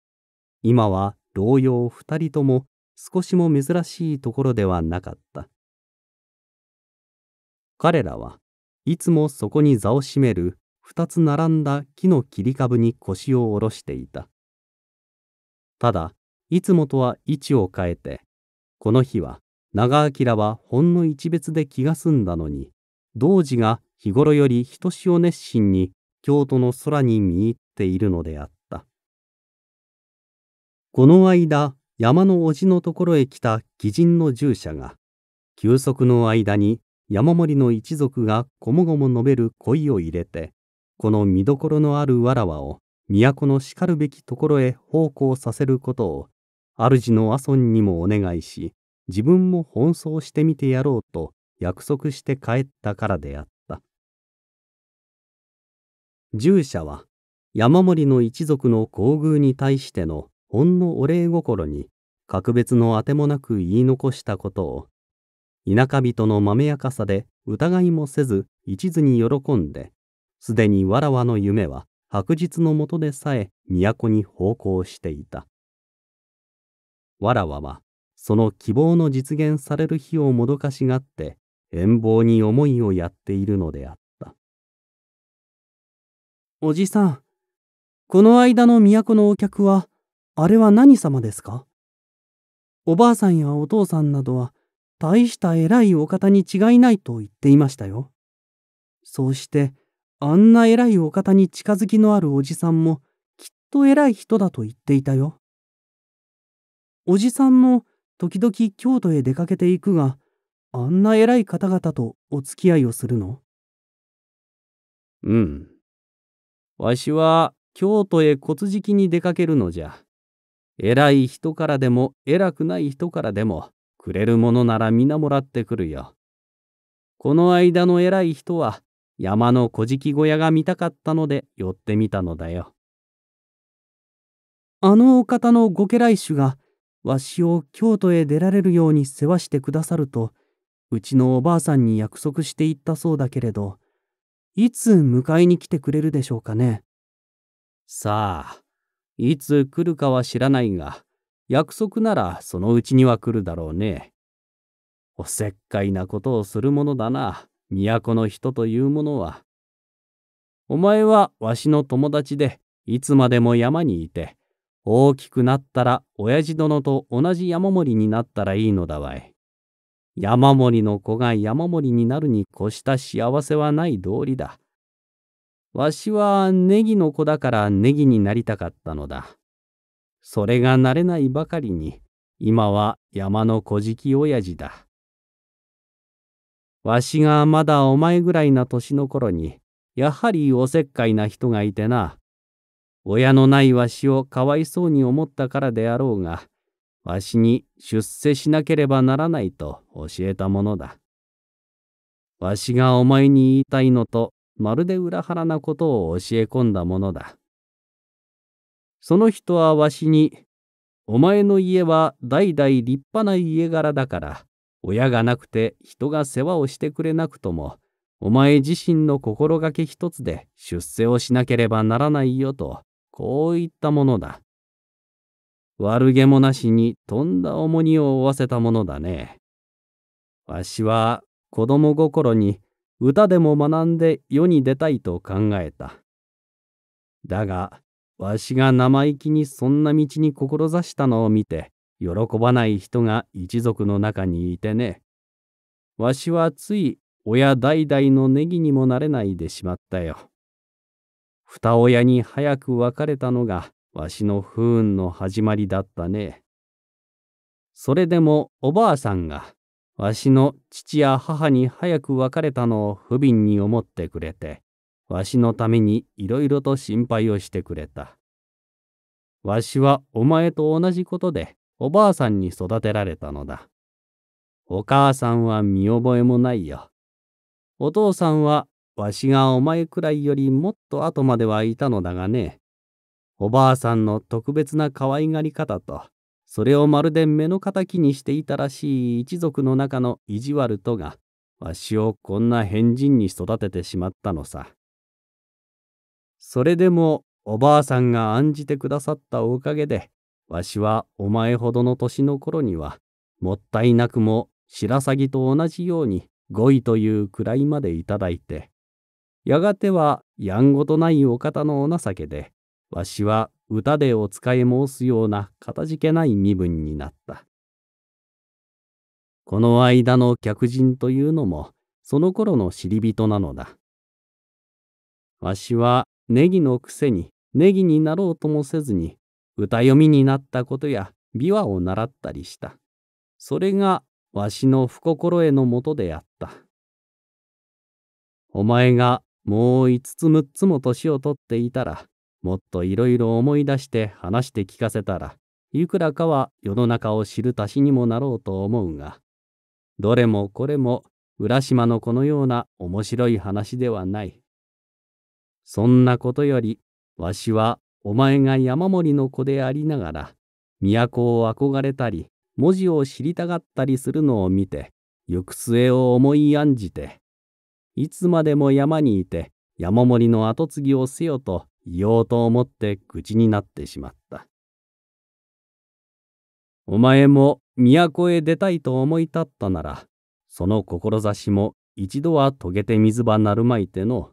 今は老様二人とも少しも珍しいところではなかった。彼らはいつもそこに座を占める二つ並んだ木の切り株に腰を下ろしていた。ただ、いつもとは位置を変えて、この日は長明はほんの一別で気が済んだのに、童子が日頃よりひとしお熱心に京都の空に見入っているのであった。この間、山の叔父のところへ来た義人の従者が、休息の間に山りの一族がこもごも述べる恋を入れて、この見どころのあるわらわを都のしかるべきところへ奉公させることを主の阿孫にもお願いし自分も奔走してみてやろうと約束して帰ったからであった従者は山森の一族の厚遇に対してのほんのお礼心に格別のあてもなく言い残したことを田舎人のまめやかさで疑いもせず一途に喜んですでにわらわの夢は白日のもとでさえ都に奉公していた。わらわはその希望の実現される日をもどかしがって遠方に思いをやっているのであった。おじさん、この間の都のお客は、あれは何様ですかおばあさんやお父さんなどは、大した偉いお方に違いないと言っていましたよ。そうして、あんな偉いお方に近づきのあるおじさんもきっと偉い人だと言っていたよ。おじさんも時々京都へ出かけていくがあんな偉い方々とお付き合いをするのうんわしは京都へ骨じきに出かけるのじゃ偉い人からでも偉くない人からでもくれるものなら皆もらってくるよこの間の偉い人は山の小敷小屋が見たかったので寄ってみたのだよ。あのお方のご家来主がわしを京都へ出られるように世話してくださるとうちのおばあさんに約束していったそうだけれどいつ迎えに来てくれるでしょうかね。さあいつ来るかは知らないが約束ならそのうちには来るだろうね。おせっかいなことをするものだな。都の人というものは。お前はわしの友達で、いつまでも山にいて、大きくなったら親父殿と同じ山盛りになったらいいのだわい。山盛りの子が山盛りになるに越した幸せはない道理だ。わしはネギの子だからネギになりたかったのだ。それがなれないばかりに、今は山の小じき親父だ。わしがまだお前ぐらいな年の頃に、やはりおせっかいな人がいてな。親のないわしをかわいそうに思ったからであろうが、わしに出世しなければならないと教えたものだ。わしがお前に言いたいのと、まるで裏腹なことを教え込んだものだ。その人はわしに、お前の家は代々立派な家柄だから、親がなくて人が世話をしてくれなくとも、お前自身の心がけ一つで出世をしなければならないよと、こういったものだ。悪気もなしにとんだ重荷を負わせたものだね。わしは子供心に歌でも学んで世に出たいと考えた。だが、わしが生意気にそんな道に志したのを見て、喜ばない人が一族の中にいてね。わしはつい親代々のネギにもなれないでしまったよ。二親に早く別れたのがわしの不運の始まりだったね。それでもおばあさんがわしの父や母に早く別れたのを不憫に思ってくれて、わしのためにいろいろと心配をしてくれた。わしはお前と同じことでおばあさんに育てられたのだ。お母さんは見覚えもないよ。お父さんはわしがお前くらいよりもっと後まではいたのだがね。おばあさんの特別な可愛がり方と、それをまるで目の敵にしていたらしい一族の中の意地悪とが、わしをこんな変人に育ててしまったのさ。それでもおばあさんが案じてくださったおかげで、わしはお前ほどの年の頃には、もったいなくも白鷺と同じように5位という位までいただいて、やがてはやんごとないお方のお情けで、わしは歌でお使い申すようなかたじけない身分になった。この間の客人というのも、その頃の知り人なのだ。わしはネギのくせにネギになろうともせずに歌読みになったことや琵琶を習ったりした。それがわしの不心得のもとであった。お前がもう五つ六つも年をとっていたら、もっといろいろ思い出して話して聞かせたら、いくらかは世の中を知る足しにもなろうと思うが、どれもこれも浦島のこのような面白い話ではない。そんなことより、わしはお前が山りの子でありながら、都を憧れたり、文字を知りたがったりするのを見て、行く末を思い案じて、いつまでも山にいて山りの跡継ぎをせよと言おうと思って愚痴になってしまった。お前も都へ出たいと思い立ったなら、その志も一度は遂げて水場なるまいての、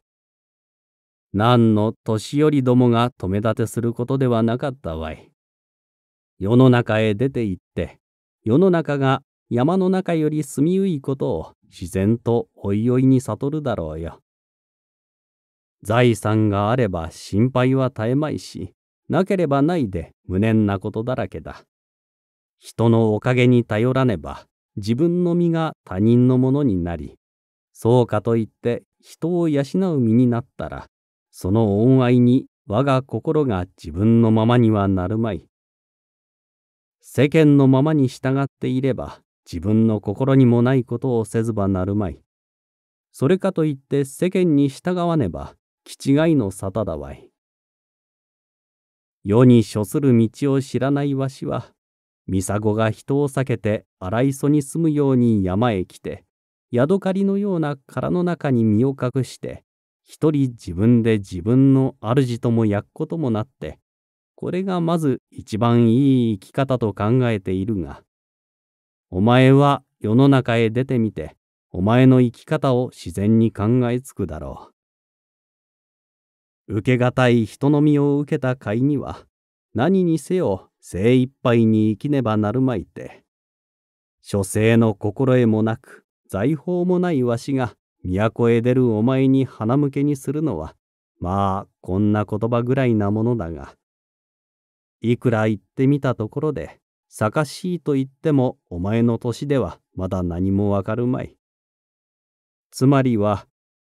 何の年寄りどもが止め立てすることではなかったわい。世の中へ出て行って、世の中が山の中より住みゆいことを自然とおいおいに悟るだろうよ。財産があれば心配は絶えまいし、なければないで無念なことだらけだ。人のおかげに頼らねば、自分の身が他人のものになり、そうかといって人を養う身になったら、その恩愛に我が心が自分のままにはなるまい。世間のままに従っていれば自分の心にもないことをせずばなるまい。それかといって世間に従わねば、気違いの沙汰だわい。世に処する道を知らないわしは、ミサゴが人を避けて荒磯に住むように山へ来て、ヤドカリのような殻の中に身を隠して、一人自分で自分の主とも焼くこともなってこれがまず一番いい生き方と考えているがお前は世の中へ出てみてお前の生き方を自然に考えつくだろう。受けがたい人の身を受けた甲斐には何にせよ精一杯に生きねばなるまいて。諸生の心得もなく財宝もないわしが都へ出るお前に鼻向けにするのは、まあ、こんな言葉ぐらいなものだが、いくら言ってみたところで、さかしいと言ってもお前の年ではまだ何もわかるまい。つまりは、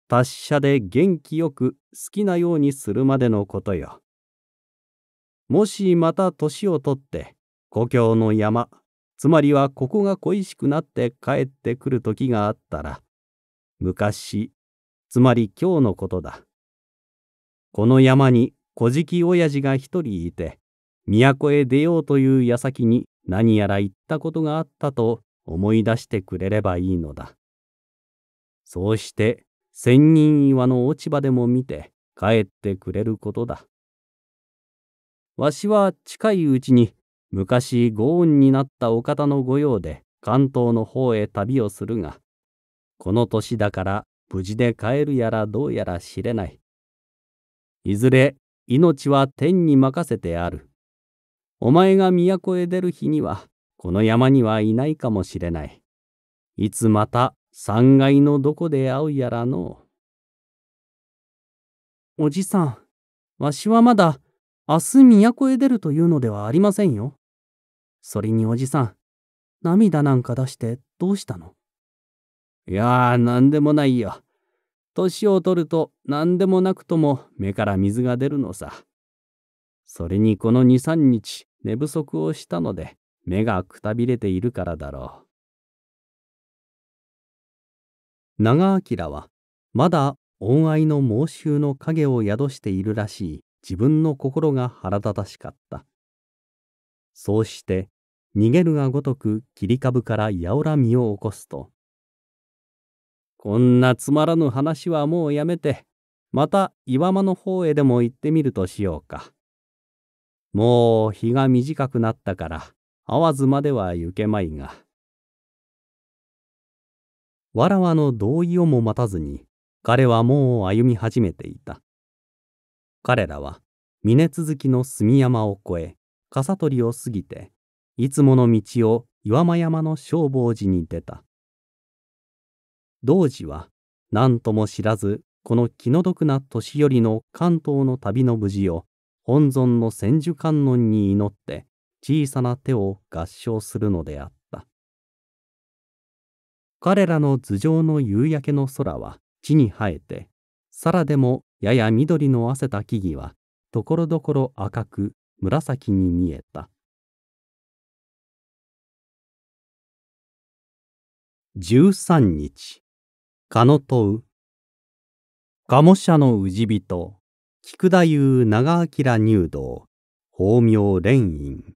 達者で元気よく好きなようにするまでのことよ。もしまた年を取って、故郷の山、つまりはここが恋しくなって帰ってくる時があったら、昔、つまり今日のことだ。この山に小じき親父が一人いて、都へ出ようという矢先に何やら言ったことがあったと思い出してくれればいいのだ。そうして千人岩の落ち葉でも見て帰ってくれることだ。わしは近いうちに昔ご恩になったお方の御用で関東の方へ旅をするが、この年だから無事で帰るやらどうやら知れない。いずれ命は天に任せてある。お前が都へ出る日にはこの山にはいないかもしれない。いつまた三階のどこで会うやらのおじさん、わしはまだ明日都へ出るというのではありませんよ。それにおじさん、涙なんか出してどうしたのいやー何でもないよ。年を取ると何でもなくとも目から水が出るのさ。それにこの二三日寝不足をしたので目がくたびれているからだろう。長明はまだ恩愛の猛衆の影を宿しているらしい自分の心が腹立たしかった。そうして逃げるがごとく切り株からやおらみを起こすとこんなつまらぬ話はもうやめて、また岩間の方へでも行ってみるとしようか。もう日が短くなったから、会津までは行けまいが。わらわの同意をも待たずに、彼はもう歩み始めていた。彼らは、峰続きの炭山を越え、笠取を過ぎて、いつもの道を岩間山の消防寺に出た。同時は何とも知らずこの気の毒な年寄りの関東の旅の無事を本尊の千手観音に祈って小さな手を合唱するのであった彼らの頭上の夕焼けの空は地に生えてさらでもやや緑の汗た木々はところどころ赤く紫に見えた13日かのとう。鴨社の氏人、菊田優長明入道、法名蓮院。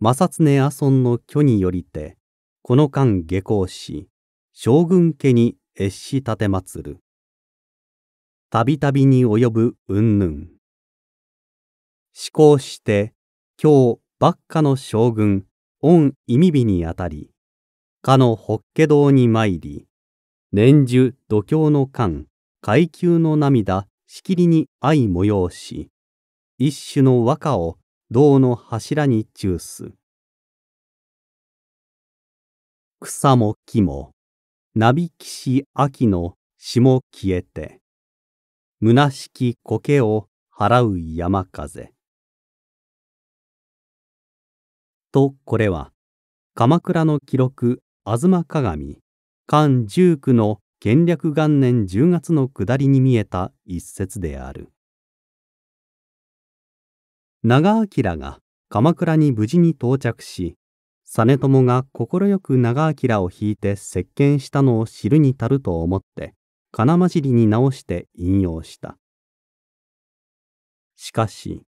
正常阿尊の虚によりて、この間下校し、将軍家に越し立て祭る。たびたびに及ぶ云々。思考して、今日ばっかの将軍、御意味日にあたり、かの法華堂に参り、年中度胸の間、階級の涙、しきりに相催し、一種の和歌を銅の柱に中す。草も木も、なびきし秋の霜消えて、虚しき苔を払う山風。と、これは、鎌倉の記録、吾妻鏡、漢十九の元略元年十月の下りに見えた一節である長明が鎌倉に無事に到着し実朝が快く長明を引いて接見したのを知るに足ると思って金交じりに直して引用したしかし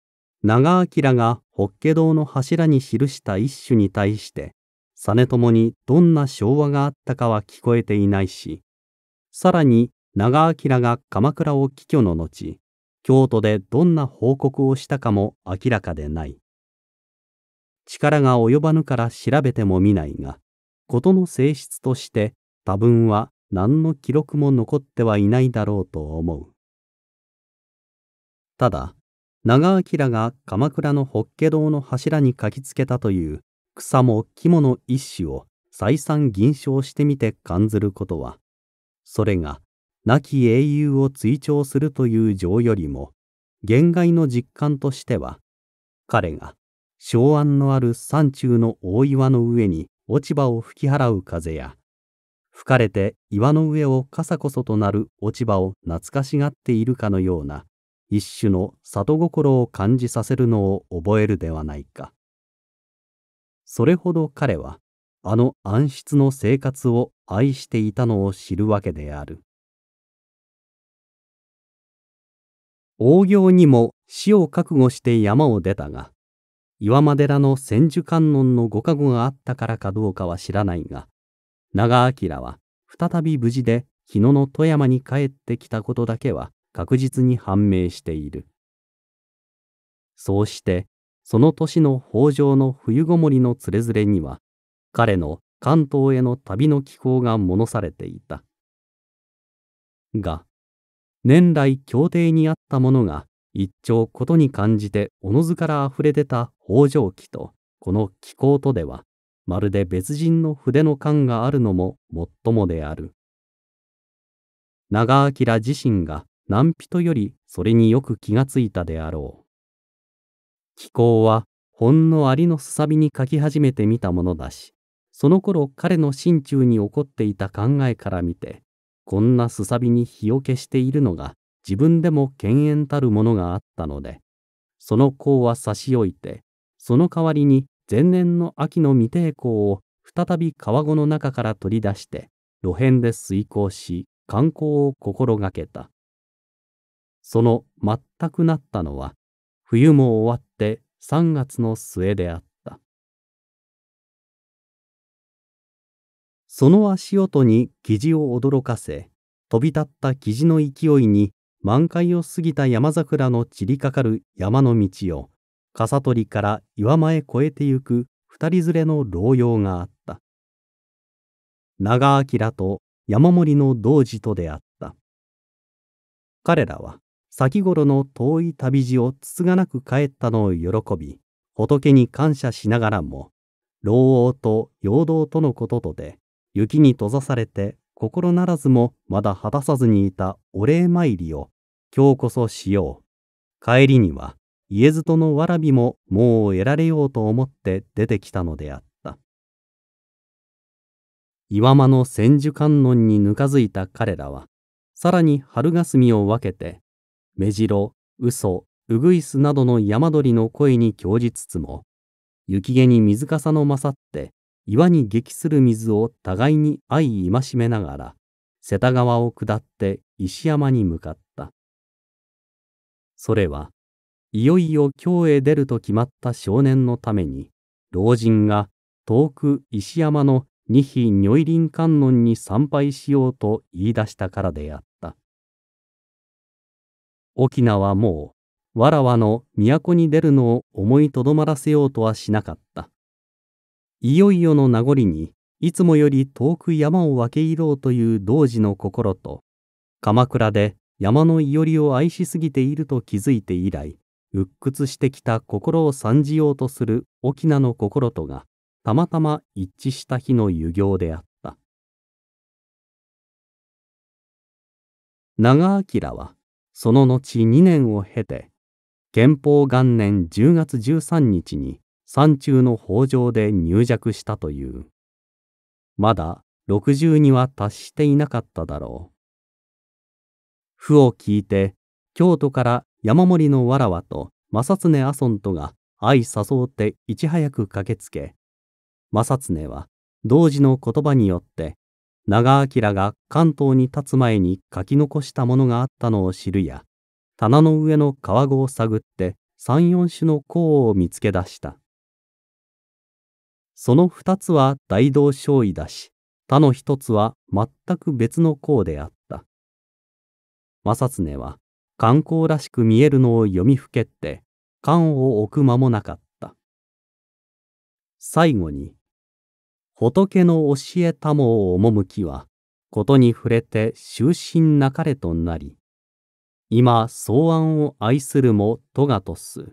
長明が法華堂の柱に記した一首に対して実朝にどんな昭和があったかは聞こえていないし、さらに長明が鎌倉を帰居の後、京都でどんな報告をしたかも明らかでない。力が及ばぬから調べてもみないが、事の性質として多分は何の記録も残ってはいないだろうと思う。ただ、長明が鎌倉の法華堂の柱に書きつけたという草も木もの一種を再三吟唱してみて感ずることは、それが亡き英雄を追徴するという情よりも、限界の実感としては、彼が昭安のある山中の大岩の上に落ち葉を吹き払う風や、吹かれて岩の上を傘こそとなる落ち葉を懐かしがっているかのような、一種の里心を感じさせるのを覚えるではないか。それほど彼はあの暗室の生活を愛していたのを知るわけである大行にも死を覚悟して山を出たが岩間寺の千手観音のご加護があったからかどうかは知らないが長明は再び無事で日野の富山に帰ってきたことだけは確実に判明しているそうしてその年の北条の冬ごもりのつれづれには、彼の関東への旅の気候が物されていた。が、年来協定にあったものが一丁ことに感じておのずから溢れ出た北条記とこの気候とでは、まるで別人の筆の感があるのももっともである。長明自身が何人よりそれによく気がついたであろう。気候はほんのありのすさびに書き始めてみたものだし、その頃彼の心中に起こっていた考えから見て、こんなすさびに日を消しているのが自分でも犬猿たるものがあったので、その功は差し置いて、その代わりに前年の秋の未定校を再び川子の中から取り出して、路辺で遂行し、観光を心がけた。その全くなったのは、冬も終わっ3月の末であったその足音にキジを驚かせ飛び立ったキジの勢いに満開を過ぎた山桜の散りかかる山の道を笠取から岩間へ越えてゆく二人連れの老用があった長明と山森の童子とであった彼らは先頃の遠い旅路をつつがなく帰ったのを喜び、仏に感謝しながらも、老王と陽道とのこととで、雪に閉ざされて心ならずもまだ果たさずにいたお礼参りを今日こそしよう。帰りには家ずとのわらびももう得られようと思って出てきたのであった。岩間の千手観音にぬかづいた彼らは、さらに春霞を分けてメジロ、ウソ、ウグイスなどの山鳥の声に興じつつも、雪毛に水かさの勝って岩に激する水を互いに相戒めながら、瀬田川を下って石山に向かった。それはいよいよ京へ出ると決まった少年のために、老人が遠く石山の二比如意林観音に参拝しようと言い出したからであった。沖縄はもう、わらわの都に出るのを思いとどまらせようとはしなかった。いよいよの名残に、いつもより遠く山を分け入ろうという童子の心と、鎌倉で山のいよりを愛しすぎていると気づいて以来、鬱屈してきた心を参じようとする沖縄の心とが、たまたま一致した日の遊行であった。長明は、その後2年を経て憲法元年10月13日に山中の北条で入弱したというまだ60には達していなかっただろう負を聞いて京都から山盛りのわらわと正恒阿尊とが相誘っていち早く駆けつけ正恒は同時の言葉によって長明が関東に立つ前に書き残したものがあったのを知るや、棚の上の川具を探って三四種の甲を見つけ出した。その二つは大道少尉だし、他の一つは全く別の甲であった。正恒は観光らしく見えるのを読みふけって、缶を置く間もなかった。最後に仏の教えたもを赴きは、ことに触れて終身なかれとなり、今草案を愛するもとがとす。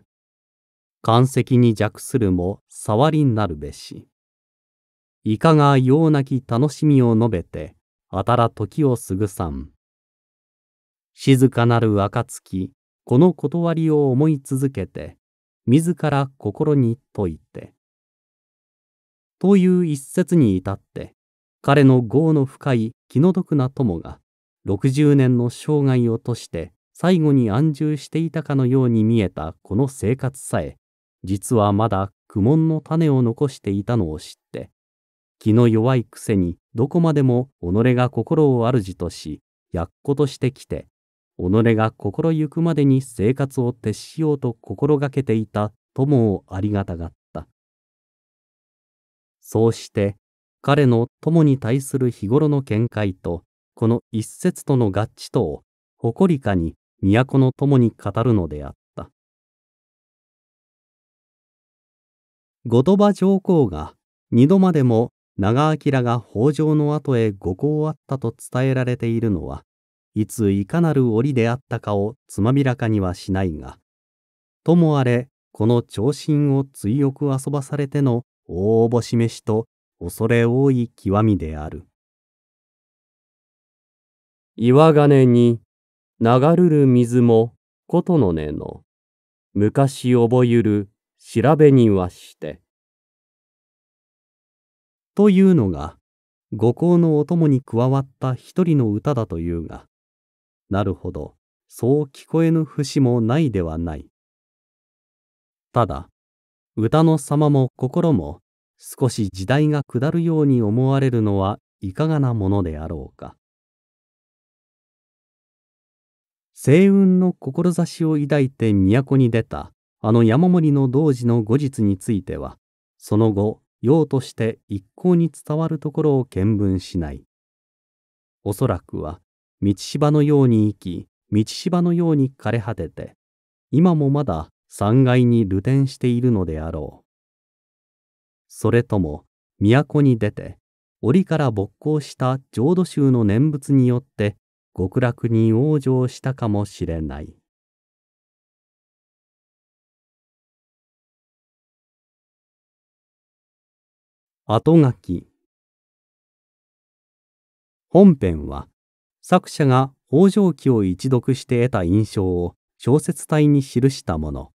関石に弱するも触りなるべし。いかがようなき楽しみを述べて、あたら時をすぐさん。静かなる暁、この断りを思い続けて、自ら心に説いて。という一節に至って彼の業の深い気の毒な友が60年の生涯をとして最後に安住していたかのように見えたこの生活さえ実はまだ苦悶の種を残していたのを知って気の弱いくせにどこまでも己が心を主としやっことしてきて己が心ゆくまでに生活を徹しようと心がけていた友をありがたがった。そうして彼の友に対する日頃の見解とこの一節との合致とを誇りかに都の友に語るのであった後鳥羽上皇が二度までも長明が北条の後へ御功あったと伝えられているのはいついかなる折であったかをつまびらかにはしないがともあれこの長身を追憶遊ばされての大々しめしと恐れ多い極みである。岩金に流るる水も琴の根の昔覚ゆる調べにはして。というのが五行のお供に加わった一人の歌だというがなるほどそう聞こえぬ節もないではない。ただ歌の様も心も少し時代が下るように思われるのはいかがなものであろうか。星雲の志を抱いて都に出たあの山森の童子の後日についてはその後用として一向に伝わるところを見聞しない。おそらくは道芝のように生き道芝のように枯れ果てて今もまだ三階に流転しているのであろう。それとも、都に出て、檻から勃興した浄土宗の念仏によって、極楽に往生したかもしれない。後書き本編は作者が北条記を一読して得た印象を小説体に記したもの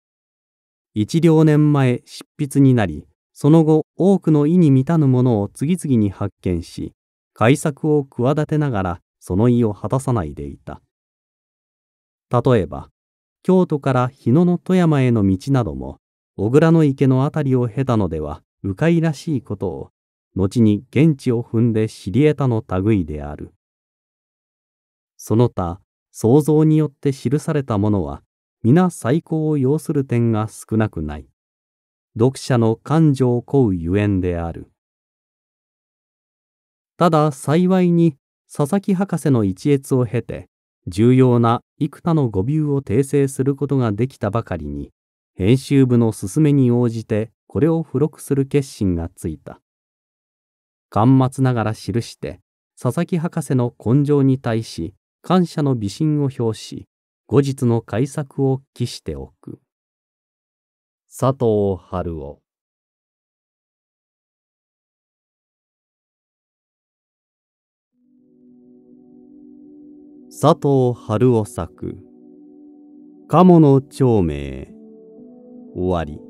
一両年前執筆になりその後多くの意に満たぬものを次々に発見し改作を企てながらその意を果たさないでいた例えば京都から日野の富山への道なども小倉の池の辺りを経たのでは迂回らしいことを後に現地を踏んで知り得たの類であるその他想像によって記されたものは皆最高を要する点が少なくない。読者の感情を請うゆえんである。ただ幸いに佐々木博士の一越を経て重要な幾多の誤尾を訂正することができたばかりに編集部の勧めに応じてこれを付録する決心がついた。間末ながら記して佐々木博士の根性に対し感謝の微信を表し後日の改作を期しておく。佐藤春夫佐藤春夫作「鴨の長明」終わり